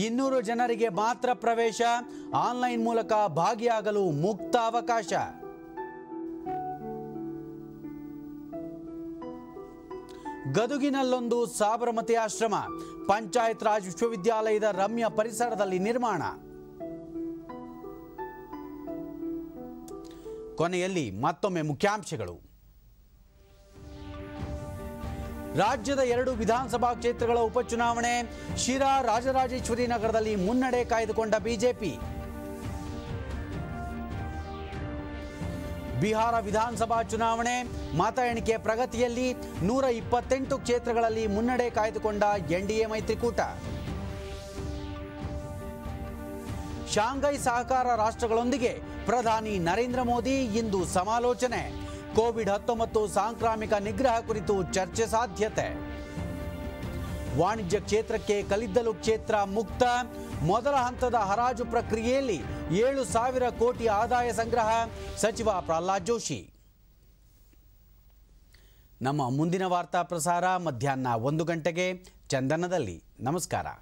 ಇನ್ನೂರು ಜನರಿಗೆ ಮಾತ್ರ ಪ್ರವೇಶ ಆನ್ಲೈನ್ ಮೂಲಕ ಭಾಗಿಯಾಗಲು ಮುಕ್ತ ಅವಕಾಶ ಗದುಗಿನಲ್ಲೊಂದು ಸಾಬರಮತಿ ಆಶ್ರಮ ಪಂಚಾಯತ್ ರಾಜ್ ವಿಶ್ವವಿದ್ಯಾಲಯದ ರಮ್ಯ ಪರಿಸರದಲ್ಲಿ ನಿರ್ಮಾಣ ಕೊನೆಯಲ್ಲಿ ಮತ್ತೊಮ್ಮೆ ಮುಖ್ಯಾಂಶಗಳು ರಾಜ್ಯದ ಎರಡು ವಿಧಾನಸಭಾ ಕ್ಷೇತ್ರಗಳ ಉಪಚುನಾವಣೆ ಶಿರಾ ರಾಜರಾಜೇಶ್ವರಿ ನಗರದಲ್ಲಿ ಮುನ್ನಡೆ ಕಾಯ್ದುಕೊಂಡ ಬಿಜೆಪಿ ಬಿಹಾರ ವಿಧಾನಸಭಾ ಚುನಾವಣೆ ಮತ ಎಣಿಕೆ ಪ್ರಗತಿಯಲ್ಲಿ ನೂರ ಇಪ್ಪತ್ತೆಂಟು ಕ್ಷೇತ್ರಗಳಲ್ಲಿ ಮುನ್ನಡೆ ಕಾಯ್ದುಕೊಂಡ ಎನ್ಡಿಎ ಮೈತ್ರಿಕೂಟ ಶಾಂಘೈ ಸಹಕಾರ ರಾಷ್ಟ್ರಗಳೊಂದಿಗೆ ಪ್ರಧಾನಿ ನರೇಂದ್ರ ಮೋದಿ ಇಂದು ಸಮಾಲೋಚನೆ ಕೋವಿಡ್ ಹತ್ತೊಂಬತ್ತು ಸಾಂಕ್ರಾಮಿಕ ನಿಗ್ರಹ ಕುರಿತು ಚರ್ಚೆ ಸಾಧ್ಯತೆ ವಾಣಿಜ್ಯ ಕ್ಷೇತ್ರಕ್ಕೆ ಕಲ್ಲಿದ್ದಲು ಕ್ಷೇತ್ರ ಮುಕ್ತ ಮೊದಲ ಹಂತದ ಹರಾಜು ಪ್ರಕ್ರಿಯೆಯಲ್ಲಿ ಏಳು ಸಾವಿರ ಕೋಟಿ ಆದಾಯ ಸಂಗ್ರಹ ಸಚಿವ ಪ್ರಹ್ಲಾದ್ ಜೋಶಿ ನಮ್ಮ ಮುಂದಿನ ವಾರ್ತಾ ಪ್ರಸಾರ ಮಧ್ಯಾಹ್ನ ಒಂದು ಗಂಟೆಗೆ ಚಂದನದಲ್ಲಿ ನಮಸ್ಕಾರ